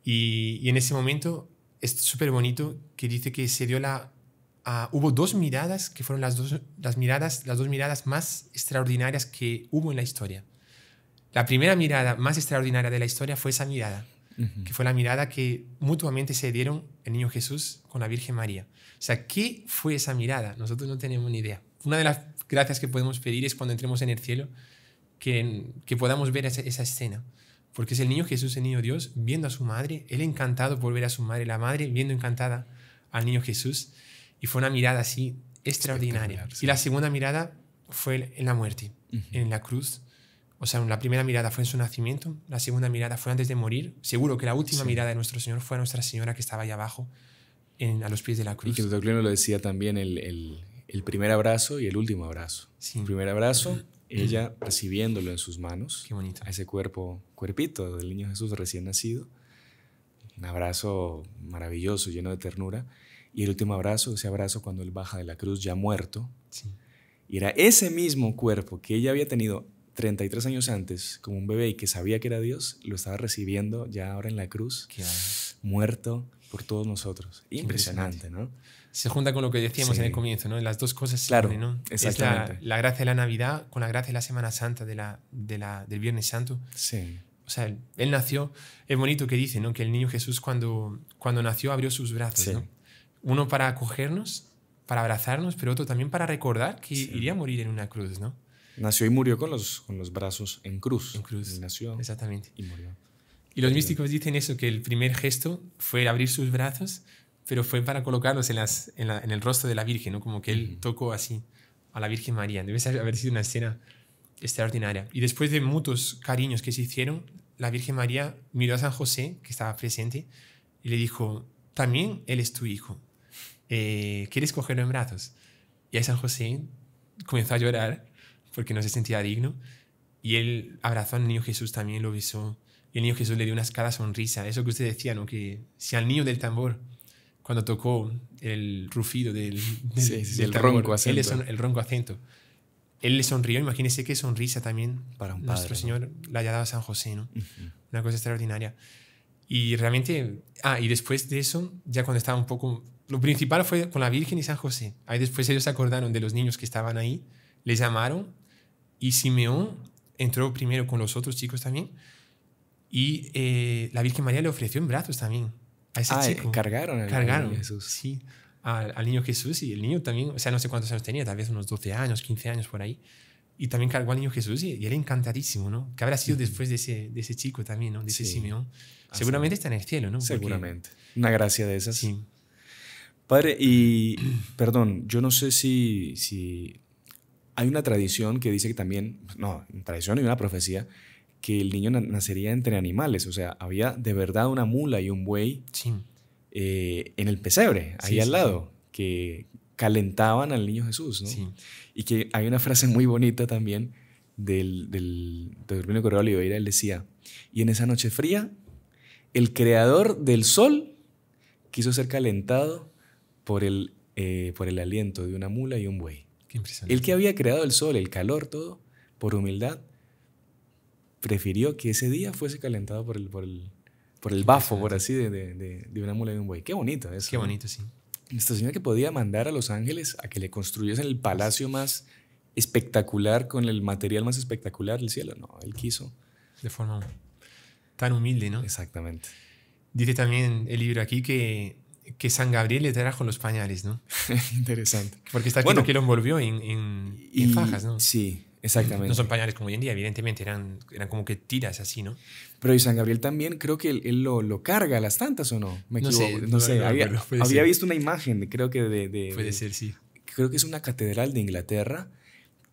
Y, en ese momento es súper bonito que dice que se dio la... Ah, hubo dos miradas que fueron las dos, las, miradas, las dos miradas más extraordinarias que hubo en la historia. La primera mirada más extraordinaria de la historia fue esa mirada, que fue la mirada que mutuamente se dieron el niño Jesús con la Virgen María. O sea, ¿qué fue esa mirada? Nosotros no tenemos ni idea. Una de las gracias que podemos pedir es cuando entremos en el cielo, que, que podamos ver esa escena. Porque es el niño Jesús, el niño Dios, viendo a su madre, él encantado por ver a su madre, la madre viendo encantada al niño Jesús. Y fue una mirada así extraordinaria. Y la segunda mirada fue en la muerte, en la cruz. O sea, la primera mirada fue en su nacimiento, la segunda mirada fue antes de morir. Seguro que la última mirada de nuestro Señor fue a Nuestra Señora que estaba ahí abajo, en, a los pies de la cruz. Y que Doctor Clino lo decía también, el, primer abrazo y el último abrazo. Sí. El primer abrazo, ella recibiéndolo en sus manos. A ese cuerpo, cuerpito del niño Jesús recién nacido. Un abrazo maravilloso, lleno de ternura. Y el último abrazo, ese abrazo cuando él baja de la cruz ya muerto. Y era ese mismo cuerpo que ella había tenido 33 años antes como un bebé y que sabía que era Dios, lo estaba recibiendo ya ahora en la cruz, ha muerto, por todos nosotros. Impresionante, ¿no? Se junta con lo que decíamos en el comienzo, ¿no? Las dos cosas claro, ¿no? Es la, gracia de la Navidad con la gracia de la Semana Santa, de la, de la, del Viernes Santo. Sí. O sea, él, nació, es bonito que dice, ¿no? Que el niño Jesús cuando, cuando nació abrió sus brazos, sí. ¿no? Uno para acogernos, para abrazarnos, pero otro también para recordar que iría a morir en una cruz, ¿no? Nació y murió con los, con los brazos en cruz. En cruz. Nació Exactamente. y murió. Y los místicos dicen eso, que el primer gesto fue abrir sus brazos, pero fue para colocarlos en, el rostro de la Virgen, ¿no? como que él tocó así a la Virgen María. Debe haber sido una escena extraordinaria. Y después de muchos cariños que se hicieron, la Virgen María miró a San José, que estaba presente, y le dijo, también él es tu hijo. Eh, ¿Quieres cogerlo en brazos? Y ahí San José comenzó a llorar porque no se sentía digno. Y él abrazó al niño Jesús también, lo besó el niño Jesús le dio una escala sonrisa. Eso que usted decía, ¿no? Que si al niño del tambor, cuando tocó el rufido del, el ronco acento. Él le sonrió. Imagínese qué sonrisa también para un padre, nuestro Señor la haya dado a San José, ¿no? Una cosa extraordinaria. Y realmente, ah, y después de eso, ya cuando estaba un poco, lo principal fue con la Virgen y San José. Ahí después ellos se acordaron de los niños que estaban ahí, les llamaron y Simeón entró primero con los otros chicos también y eh, la Virgen María le ofreció en brazos también a ese ah, chico. Cargaron al niño Jesús. Sí, al, niño Jesús y el niño también, o sea, no sé cuántos años tenía, tal vez unos 12 años, 15 años por ahí. Y también cargó al niño Jesús y, era encantadísimo, ¿no? Que habrá sido después de ese, de ese chico también, ¿no? De ese Simeón. Seguramente está en el cielo, ¿no? Seguramente. Una gracia de esas. Sí. Padre, y *clears throat* perdón, yo no sé si, si hay una tradición que dice que también, no, tradición y una profecía, que el niño nacería entre animales. O sea, había de verdad una mula y un buey eh, en el pesebre, ahí al lado, que calentaban al niño Jesús. Y que hay una frase muy bonita también del, del, corral Urbino Oliveira. Él decía, y en esa noche fría, el creador del sol quiso ser calentado por el, eh, por el aliento de una mula y un buey. Qué impresionante. El que había creado el sol, el calor, todo, por humildad, prefirió que ese día fuese calentado por el, por el, por el bafo, por así, de, de, de, una mula de un buey. Qué bonito eso. Qué bonito, sí. Esta señora que podía mandar a Los Ángeles a que le construyesen el palacio más espectacular, con el material más espectacular del cielo. No, él quiso. De forma tan humilde, ¿no? Exactamente. Dice también el libro aquí que, que San Gabriel le trajo los pañales, ¿no? *laughs* Interesante. Porque está aquí bueno, que lo envolvió en, en fajas, ¿no? Sí, Exactamente. No son pañales como hoy en día, evidentemente, eran, eran como que tiras así, ¿no? Pero y San Gabriel también creo que él, lo, lo, carga a las tantas o no? Me no Sé, no sé, había, visto una imagen, creo que de, Puede ser, sí. Creo que es una catedral de Inglaterra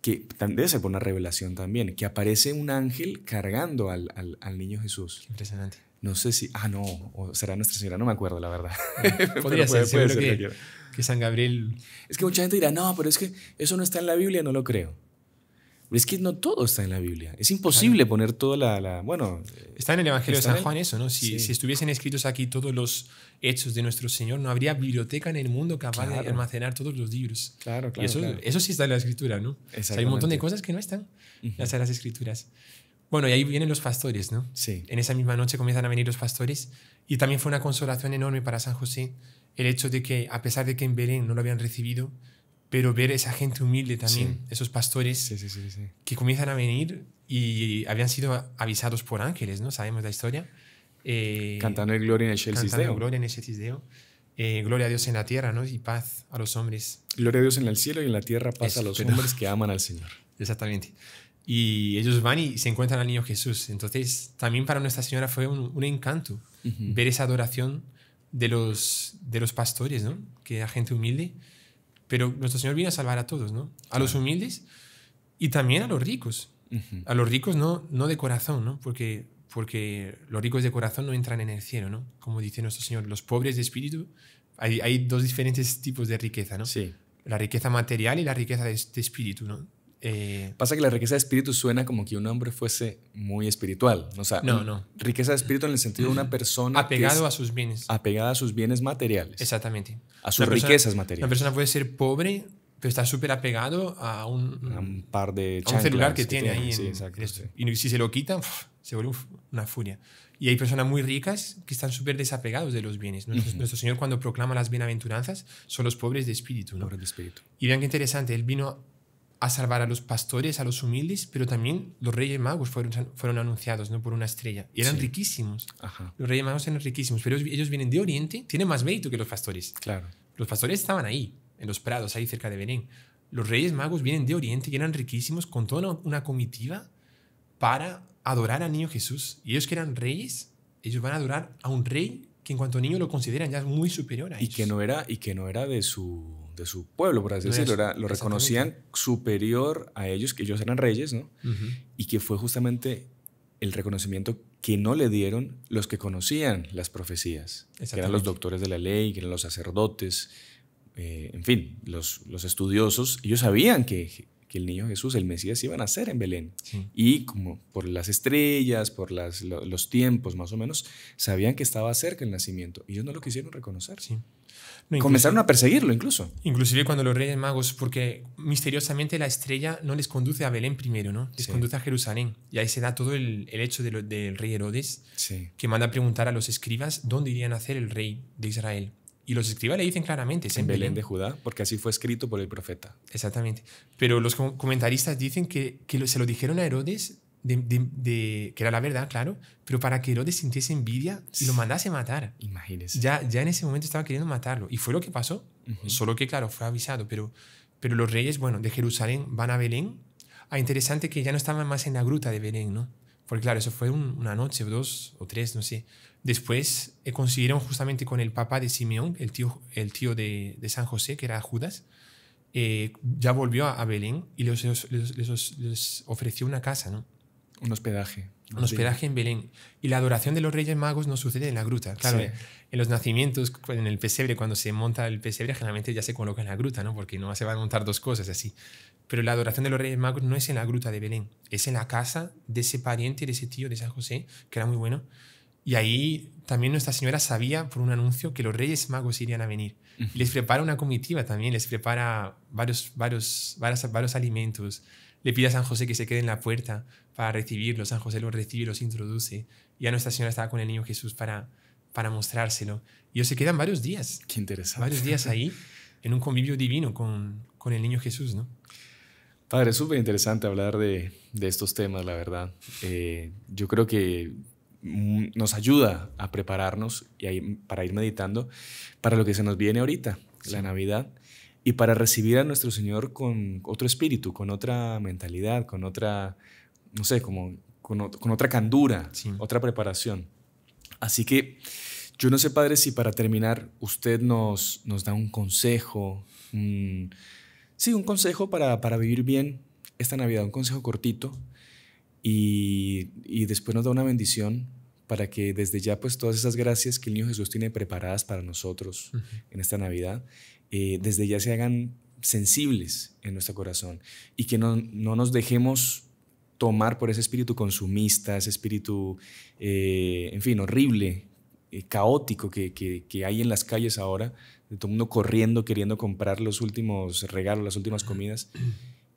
que debe ser por una revelación también, que aparece un ángel cargando al, al, niño Jesús. impresionante. No sé si. Ah, no, o será Nuestra Señora, no me acuerdo, la verdad. *laughs* *laughs* Podría puede, ser, puede, ser que, que San Gabriel. Es que mucha gente dirá, no, pero es que eso no está en la Biblia, no lo creo es que no todo está en la Biblia. Es imposible poner toda la, Bueno. Está en el Evangelio de San Juan eso, ¿no? Si, estuviesen escritos aquí todos los hechos de nuestro Señor, no habría biblioteca en el mundo capaz de almacenar todos los libros. Claro, claro. eso, sí está en la Escritura, ¿no? hay un montón de cosas que no están las Escrituras. Bueno, y ahí vienen los pastores, ¿no? Sí. En esa misma noche comienzan a venir los pastores. Y también fue una consolación enorme para San José el hecho de que, a pesar de que en Belén no lo habían recibido, pero ver esa gente humilde también, esos pastores que comienzan a venir y habían sido avisados por ángeles, ¿no? Sabemos la historia. Eh, cantando el Gloria en el el Gloria en el cielo. Eh, gloria a Dios en la tierra, ¿no? Y paz a los hombres. Gloria a Dios en el cielo y en la tierra paz a los hombres que aman al Señor. Exactamente. Y ellos van y se encuentran al niño Jesús. Entonces, también para Nuestra Señora fue un, encanto ver esa adoración de los, de los pastores, ¿no? Que la gente humilde pero nuestro Señor viene a salvar a todos, ¿no? A los humildes y también a los ricos. A los ricos no, no de corazón, ¿no? Porque, porque los ricos de corazón no entran en el cielo, ¿no? Como dice nuestro Señor, los pobres de espíritu, hay, dos diferentes tipos de riqueza, ¿no? Sí. La riqueza material y la riqueza de, de espíritu, ¿no? Eh, Pasa que la riqueza de espíritu suena como que un hombre fuese muy espiritual. O sea, no, no. Riqueza de espíritu en el sentido de una persona. Apegado a sus bienes. Apegada a sus bienes materiales. Exactamente. A sus riquezas materiales. Una persona puede ser pobre, pero está súper apegado a un, a un, par de un celular que, tiene, ahí. Sí, exacto, Y si se lo quitan, se vuelve una furia. Y hay personas muy ricas que están súper desapegados de los bienes. Nuestro, Señor cuando proclama las bienaventuranzas son los pobres de espíritu. Pobres de espíritu. Y vean qué interesante, Él vino a salvar a los pastores, a los humildes, pero también los reyes magos fueron, fueron anunciados ¿no? por una estrella. Y eran riquísimos. Los reyes magos eran riquísimos, pero ellos vienen de Oriente, tienen más mérito que los pastores. Claro. Los pastores estaban ahí, en los prados, ahí cerca de Belén. Los reyes magos vienen de Oriente y eran riquísimos con toda una comitiva para adorar al niño Jesús. Y ellos que eran reyes, ellos van a adorar a un rey que en cuanto a niño lo consideran ya muy superior a ellos. Y que no era, y que no era de, su, de su pueblo, por así decirlo, lo reconocían superior a ellos, que ellos eran reyes, ¿no? Y que fue justamente el reconocimiento que no le dieron los que conocían las profecías, que eran los doctores de la ley, que eran los sacerdotes, eh, en fin, los, los estudiosos, ellos sabían que el niño Jesús, el Mesías, iban a nacer en Belén. Mm. Y como por las estrellas, por los tiempos más o menos, sabían que estaba cerca el nacimiento. Y ellos no lo quisieron reconocer. Sí. Comenzaron a perseguirlo incluso. Inclusive cuando los reyes magos, porque misteriosamente la estrella no les conduce a Belén primero, ¿no? Les conduce a Jerusalén. Y ahí se da todo el, hecho del rey Herodes, que manda a preguntar a los escribas dónde irían a hacer el rey de Israel. Y los escribas le dicen claramente, es en, Belén, de Judá, porque así fue escrito por el profeta. Exactamente. Pero los comentaristas dicen que, se lo dijeron a Herodes, de, que era la verdad, claro, pero para que Herodes sintiese envidia y lo mandase matar. Imagínese. Ya, ya en ese momento estaba queriendo matarlo. Y fue lo que pasó, solo que, claro, fue avisado. Pero, pero los reyes, bueno, de Jerusalén van a Belén. Ah, interesante que ya no estaban más en la gruta de Belén, ¿no? Porque claro, eso fue una noche, dos o tres, no sé. Después eh, consiguieron justamente con el papá de Simeón, el tío, el tío de, San José, que era Judas, eh, ya volvió a, Belén y les, ofreció una casa, ¿no? Un hospedaje. Un hospedaje en Belén. Y la adoración de los Reyes Magos no sucede en la gruta. Claro, eh, en los nacimientos, en el pesebre, cuando se monta el pesebre, generalmente ya se coloca en la gruta, ¿no? Porque no se van a montar dos cosas así. Pero la adoración de los Reyes Magos no es en la gruta de Belén, es en la casa de ese pariente, de ese tío, de San José, que era muy bueno. Y ahí también Nuestra Señora sabía por un anuncio que los Reyes Magos irían a venir. Les prepara una comitiva también, les prepara varios, varios, varios, alimentos. Le pide a San José que se quede en la puerta para recibirlo San José los recibe, los introduce. Y a Nuestra Señora estaba con el niño Jesús para, para mostrárselo. Y ellos se quedan varios días. Qué interesante. Varios días ahí, en un convivio divino con, con el niño Jesús, ¿no? Padre, es súper interesante hablar de, de, estos temas, la verdad. Eh, yo creo que mm, nos ayuda a prepararnos y para ir meditando para lo que se nos viene ahorita, la Navidad, y para recibir a nuestro Señor con otro espíritu, con otra mentalidad, con otra, no sé, como con, otra candura, otra preparación. Así que yo no sé, Padre, si para terminar usted nos, nos da un consejo, un... Sí, un consejo para, vivir bien esta Navidad, un consejo cortito y, después nos da una bendición para que desde ya pues todas esas gracias que el Niño Jesús tiene preparadas para nosotros en esta Navidad, eh, desde ya se hagan sensibles en nuestro corazón y que no, nos dejemos tomar por ese espíritu consumista, ese espíritu, eh, en fin, horrible, eh, caótico que, hay en las calles ahora, de todo el mundo corriendo, queriendo comprar los últimos regalos, las últimas comidas,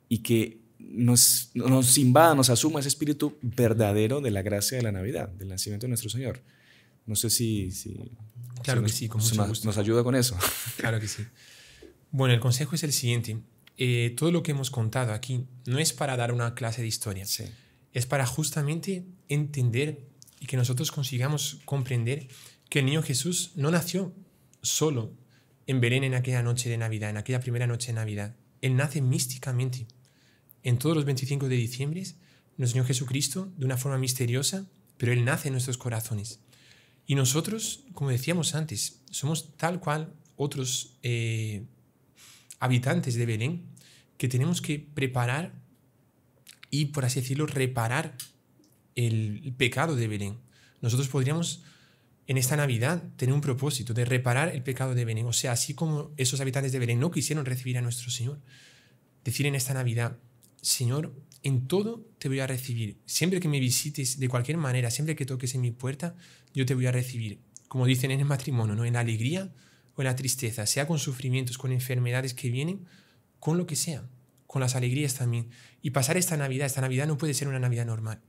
y que nos, nos invada, nos asuma ese espíritu verdadero de la gracia de la Navidad, del nacimiento de nuestro Señor. No sé si... claro que nos, sí, nos, nos ayuda con eso. Claro que sí. Bueno, el consejo es el siguiente. Eh, todo lo que hemos contado aquí no es para dar una clase de historia, es para justamente entender y que nosotros consigamos comprender que el niño Jesús no nació solo en Belén en aquella noche de Navidad, en aquella primera noche de Navidad. Él nace místicamente. En todos los 25 de diciembre, nos Señor Jesucristo de una forma misteriosa, pero Él nace en nuestros corazones. Y nosotros, como decíamos antes, somos tal cual otros eh, habitantes de Belén, que tenemos que preparar y, por así decirlo, reparar el pecado de Belén. Nosotros podríamos en esta Navidad tener un propósito de reparar el pecado de Belén. O sea, así como esos habitantes de Belén no quisieron recibir a nuestro Señor, decir en esta Navidad, Señor, en todo te voy a recibir. Siempre que me visites de cualquier manera, siempre que toques en mi puerta, yo te voy a recibir. Como dicen en el matrimonio, ¿no? en la alegría o en la tristeza, sea con sufrimientos, con enfermedades que vienen, con lo que sea, con las alegrías también. Y pasar esta Navidad, esta Navidad no puede ser una Navidad normal.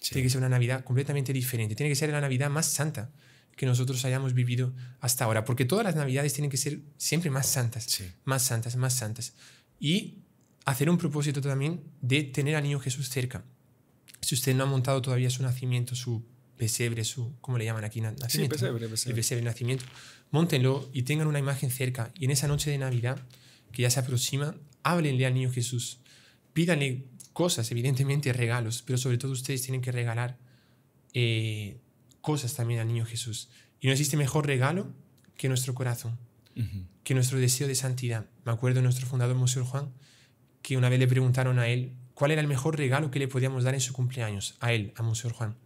Tiene que ser una Navidad completamente diferente. Tiene que ser la Navidad más santa que nosotros hayamos vivido hasta ahora, porque todas las navidades tienen que ser siempre más santas, más santas, más santas. Y hacer un propósito también de tener al niño Jesús cerca. Si usted no ha montado todavía su nacimiento, su pesebre, su, ¿cómo le llaman aquí? Nacimiento, sí, pesebre, pesebre. El pesebre, nacimiento. Móntenlo y tengan una imagen cerca. Y en esa noche de Navidad, que ya se aproxima, háblenle al niño Jesús. Pídanle cosas, evidentemente regalos, pero sobre todo ustedes tienen que regalar eh, cosas también al niño Jesús. Y no existe mejor regalo que nuestro corazón, que nuestro deseo de santidad. Me acuerdo de nuestro fundador, Monsieur Juan, que una vez le preguntaron a él cuál era el mejor regalo que le podíamos dar en su cumpleaños, a él, a Monsieur Juan.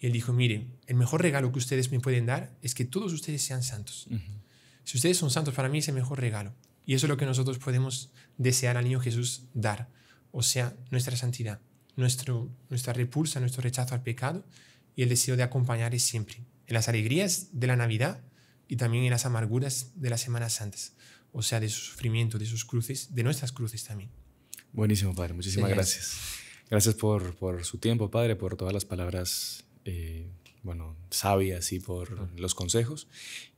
Y él dijo, mire, el mejor regalo que ustedes me pueden dar es que todos ustedes sean santos. Si ustedes son santos, para mí es el mejor regalo. Y eso es lo que nosotros podemos desear al niño Jesús dar, o sea, nuestra santidad, nuestro, nuestra repulsa, nuestro rechazo al pecado y el deseo de acompañar es siempre, en las alegrías de la Navidad y también en las amarguras de las Semanas Santas, o sea, de su sufrimiento, de sus cruces, de nuestras cruces también. Buenísimo, Padre, muchísimas gracias. Gracias, por, su tiempo, Padre, por todas las palabras. Eh, bueno, sabias y por los consejos.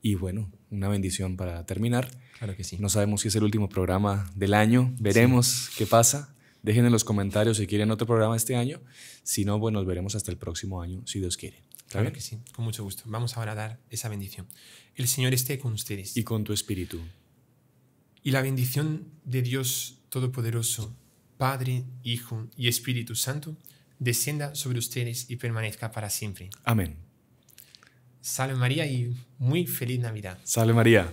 Y bueno, una bendición para terminar. Claro que sí. No sabemos si es el último programa del año, veremos qué pasa. Dejen en los comentarios si quieren otro programa este año. Si no, bueno nos veremos hasta el próximo año, si Dios quiere. Claro que sí, con mucho gusto. Vamos ahora a dar esa bendición. El Señor esté con ustedes. Y con tu espíritu. Y la bendición de Dios Todopoderoso, Padre, Hijo y Espíritu Santo, descienda sobre ustedes y permanezca para siempre. Amén. Salve María y muy feliz Navidad. Salve María.